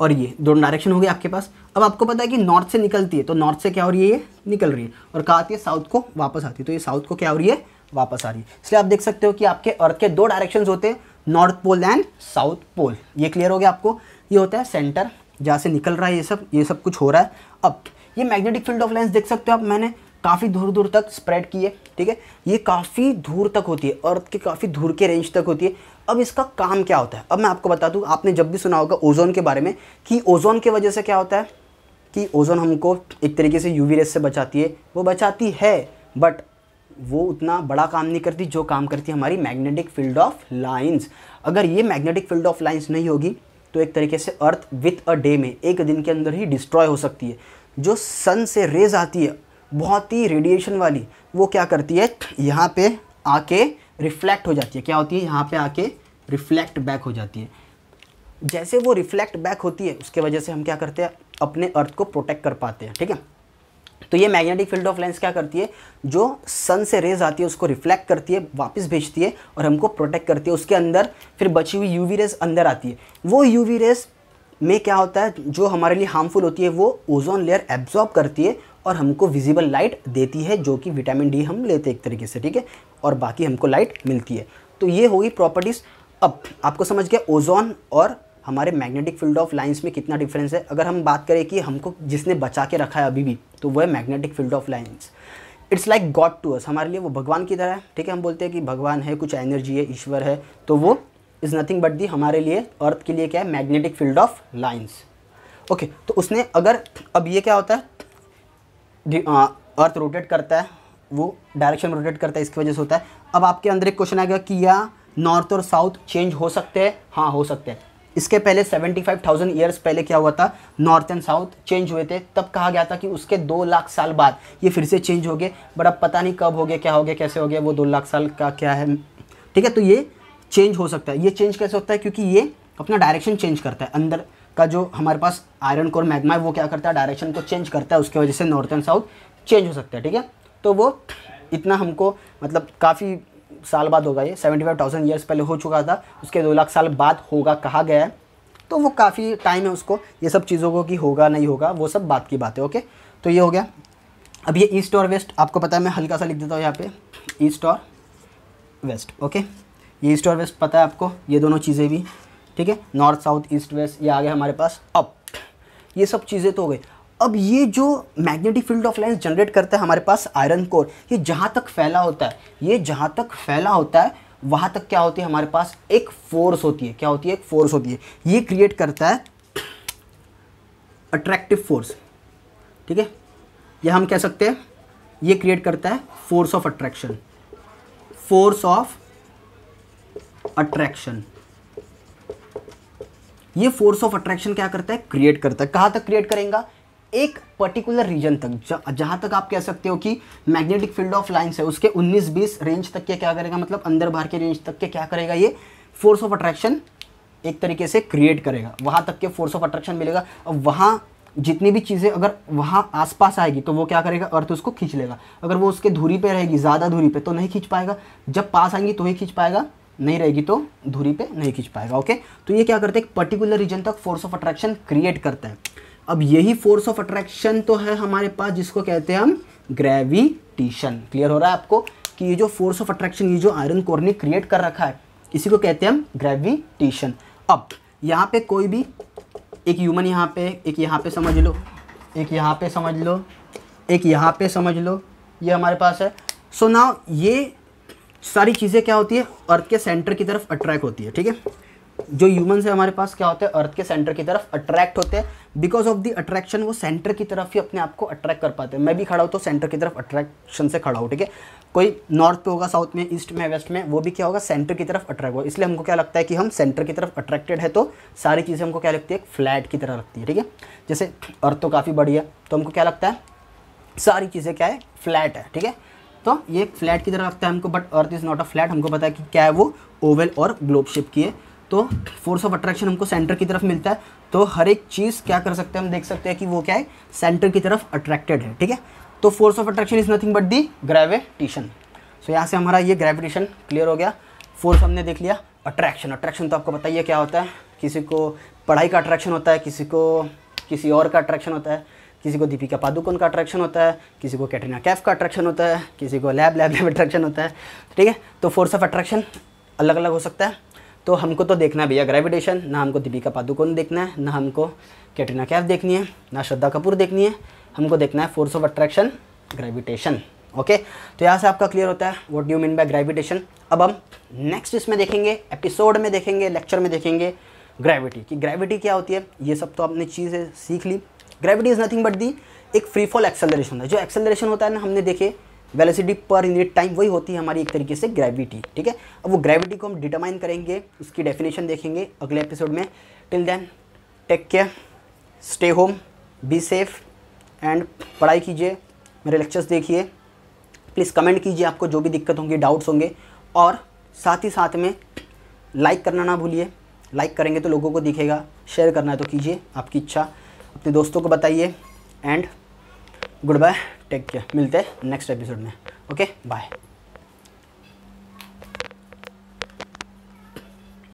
और ये दोनों डायरेक्शन हो गए आपके पास अब आपको पता है कि नॉर्थ से निकलती है तो नॉर्थ से क्या हो रही है ये निकल रही है और कहा आती है साउथ को वापस आती है तो ये साउथ को क्या हो रही है वापस आ रही है इसलिए आप देख सकते हो कि आपके अर्थ के दो डायरेक्शन होते हैं north pole and south pole ये क्लियर हो गया आपको ये होता है सेंटर जहाँ से निकल रहा है ये सब ये सब कुछ हो रहा है अब ये मैग्नेटिक फील्ड ऑफ लेंस देख सकते हो आप मैंने काफ़ी दूर दूर तक स्प्रेड की है ठीक है ये काफ़ी दूर तक होती है अर्थ के काफ़ी दूर के रेंज तक होती है अब इसका काम क्या होता है अब मैं आपको बता दूँ आपने जब भी सुना होगा ओजोन के बारे में कि ओजोन की वजह से क्या होता है कि ओजोन हमको एक तरीके से यूवी रेस से बचाती है वो बचाती है बट वो उतना बड़ा काम नहीं करती जो काम करती है हमारी मैग्नेटिक फील्ड ऑफ लाइंस अगर ये मैग्नेटिक फील्ड ऑफ लाइंस नहीं होगी तो एक तरीके से अर्थ विथ अ डे में एक दिन के अंदर ही डिस्ट्रॉय हो सकती है जो सन से रेज आती है बहुत ही रेडिएशन वाली वो क्या करती है यहाँ पे आके रिफ्लेक्ट हो जाती है क्या होती है यहाँ पे आके रिफ्लेक्ट बैक हो जाती है जैसे वो रिफ्लेक्ट बैक होती है उसके वजह से हम क्या करते हैं अपने अर्थ को प्रोटेक्ट कर पाते हैं ठीक है तो ये मैग्नेटिक फील्ड ऑफ लेंस क्या करती है जो सन से रेज आती है उसको रिफ्लेक्ट करती है वापस भेजती है और हमको प्रोटेक्ट करती है उसके अंदर फिर बची हुई यूवी रेज अंदर आती है वो यूवी रेज में क्या होता है जो हमारे लिए हार्मफुल होती है वो ओजोन लेयर एब्जॉर्ब करती है और हमको विजिबल लाइट देती है जो कि विटामिन डी हम लेते हैं एक तरीके से ठीक है और बाकी हमको लाइट मिलती है तो ये होगी प्रॉपर्टीज़ अब आपको समझ गया ओजोन और हमारे मैग्नेटिक फील्ड ऑफ लाइंस में कितना डिफरेंस है अगर हम बात करें कि हमको जिसने बचा के रखा है अभी भी तो वह magnetic field of lines it's like god to us हमारे लिए वो भगवान की तरह है ठीक है हम बोलते हैं कि भगवान है कुछ एनर्जी है ईश्वर है तो वो इज़ नथिंग बट दी हमारे लिए अर्थ के लिए क्या है magnetic field of lines okay तो उसने अगर अब ये क्या होता है अर्थ रोटेट करता है वो डायरेक्शन में रोटेट करता है इसकी वजह से होता है अब आपके अंदर एक क्वेश्चन आएगा कि यह नॉर्थ और साउथ चेंज हो सकते हैं हाँ हो सकते हैं इसके पहले 75,000 ईयर्स पहले क्या हुआ था नॉर्थ एंड साउथ चेंज हुए थे तब कहा गया था कि उसके दो लाख साल बाद ये फिर से चेंज हो गए बट अब पता नहीं कब हो गया क्या हो गया कैसे हो गया वो दो लाख साल का क्या है ठीक है तो ये चेंज हो सकता है ये चेंज कैसे होता है क्योंकि ये अपना डायरेक्शन चेंज करता है अंदर का जो हमारे पास आयरन कोर मैग्मा है वो क्या करता है डायरेक्शन को चेंज करता है उसकी वजह से नॉर्थ एंड साउथ चेंज हो सकता है ठीक है तो वो इतना हमको मतलब काफ़ी साल बाद होगा ये सेवेंटी फाइव थाउजेंड ईयर्स पहले हो चुका था उसके दो लाख साल बाद होगा कहा गया है तो वो काफ़ी टाइम है उसको ये सब चीज़ों को कि होगा नहीं होगा वो सब बात की बात है ओके तो ये हो गया अब ये ईस्ट और वेस्ट आपको पता है मैं हल्का सा लिख देता हूँ यहाँ पे ईस्ट और वेस्ट ओके ये ईस्ट और वेस्ट पता है आपको ये दोनों चीज़ें भी ठीक है नॉर्थ साउथ ईस्ट वेस्ट ये आ गया हमारे पास अप ये सब चीज़ें तो हो गई अब ये जो magnetic field of lines generate करता है हमारे पास आयरन कोर ये जहाँ तक फैला होता है ये जहाँ तक फैला होता है वहाँ तक क्या होती है हमारे पास एक फोर्स होती है क्या होती है एक फोर्स होती है ये क्रिएट करता है अट्रैक्टिव फोर्स ठीक है ये हम कह सकते हैं ये क्रिएट करता है force of attraction force of attraction ये फोर्स ऑफ अट्रैक्शन क्या करता है क्रिएट करता है कहाँ तक क्रिएट करेगा एक पर्टिकुलर रीजन तक जहाँ तक आप कह सकते हो कि मैग्नेटिक फील्ड ऑफ लाइंस है उसके 19-20 रेंज तक के क्या करेगा मतलब अंदर बाहर के रेंज तक के क्या करेगा ये फोर्स ऑफ अट्रैक्शन एक तरीके से क्रिएट करेगा वहाँ तक के फोर्स ऑफ अट्रैक्शन मिलेगा और वहाँ जितनी भी चीज़ें अगर वहाँ आसपास आएगी तो वो क्या करेगा अर्थ उसको खींच लेगा अगर वो उसके धूरी पे रहेगी ज़्यादा धूरी पे तो नहीं खींच पाएगा जब पास आएंगी तो ही खींच पाएगा नहीं रहेगी तो धूरी पे नहीं खींच पाएगा ओके तो ये क्या करते हैं एक पर्टिकुलर रीजन तक फोर्स ऑफ अट्रैक्शन क्रिएट करता है अब यही फोर्स ऑफ अट्रैक्शन तो है हमारे पास जिसको कहते हैं हम ग्रेविटेशन क्लियर हो रहा है आपको कि ये जो फोर्स ऑफ अट्रैक्शन ये जो आयरन कोर ने क्रिएट कर रखा है इसी को कहते हैं हम ग्रेविटेशन अब यहाँ पे कोई भी एक ह्यूमन यहाँ पे एक यहाँ पे समझ लो एक यहाँ पे समझ लो एक यहाँ पे समझ लो ये हमारे पास है सो so नाउ ये सारी चीज़ें क्या होती है अर्थ के सेंटर की तरफ अट्रैक्ट होती है ठीक है जो ह्यूमन है हमारे पास क्या होता है अर्थ के सेंटर की तरफ अट्रैक्ट होते हैं बिकॉज ऑफ द अट्रैक्शन वो सेंटर की तरफ ही अपने आप को अट्रैक्ट कर पाते हैं मैं भी खड़ा हूँ तो सेंटर की तरफ अट्रैक्शन से खड़ा हूँ ठीक है कोई नॉर्थ पे होगा साउथ में ईस्ट में वेस्ट में वो भी क्या होगा सेंटर की तरफ अट्रैक्ट होगा इसलिए हमको क्या लगता है कि हम सेंटर की तरफ अट्रैक्टेड है तो सारी चीज़ें हमको क्या लगती है एक फ्लैट की तरह लगती है ठीक है जैसे अर्थ तो काफ़ी बड़ी है तो हमको क्या लगता है सारी चीज़ें क्या है फ्लैट है ठीक है तो ये एक फ्लैट की तरह लगता है हमको but earth is not a flat हमको पता है कि क्या है वो ओवल और ग्लोब शेप की है तो फोर्स ऑफ अट्रैक्शन हमको सेंटर की तरफ मिलता है तो हर एक चीज़ क्या कर सकते हैं हम देख सकते हैं कि वो क्या है सेंटर की तरफ अट्रैक्टेड है ठीक है तो force of attraction is nothing but the gravitation so यहाँ से हमारा ये ग्रेविटेशन क्लियर हो गया फोर्स हमने देख लिया अट्रैक्शन अट्रैक्शन तो आपको पता ही है क्या होता है किसी को पढ़ाई का अट्रैक्शन होता है किसी को किसी और का अट्रैक्शन होता है किसी को दीपिका पादुकोण का अट्रैक्शन होता है किसी को कैटरीना कैफ का अट्रैक्शन होता है किसी को लैब लैब लैब अट्रैक्शन होता है ठीक है तो फोर्स ऑफ अट्रैक्शन अलग अलग हो सकता है तो हमको तो देखना भैया ग्रेविटेशन ना हमको दीपिका पादुकोण देखना है ना हमको कैटरीना कैफ देखनी है ना श्रद्धा कपूर देखनी है हमको देखना है force of attraction gravitation okay तो यहाँ से आपका क्लियर होता है what do mean by gravitation अब हम नेक्स्ट इसमें देखेंगे एपिसोड में देखेंगे लेक्चर में देखेंगे ग्रेविटी कि ग्रेविटी क्या होती है ये सब तो आपने चीज़ें सीख ली gravity is nothing but the एक फ्री फॉल एक्सेलरेशन है जो एक्सेलरेशन होता है ना हमने देखे वेलोसिटी पर यूनिट टाइम वही होती है हमारी एक तरीके से ग्रेविटी ठीक है अब वो ग्रेविटी को हम डिटरमाइन करेंगे उसकी डेफिनेशन देखेंगे अगले एपिसोड में till then take care stay home be safe and पढ़ाई कीजिए मेरे लेक्चर्स देखिए प्लीज़ कमेंट कीजिए आपको जो भी दिक्कत होंगी डाउट्स होंगे और साथ ही साथ में लाइक करना ना भूलिए लाइक करेंगे तो लोगों को दिखेगा शेयर करना तो कीजिए आपकी इच्छा अपने दोस्तों को बताइए and good bye take care मिलते हैं नेक्स्ट एपिसोड में ओके बाय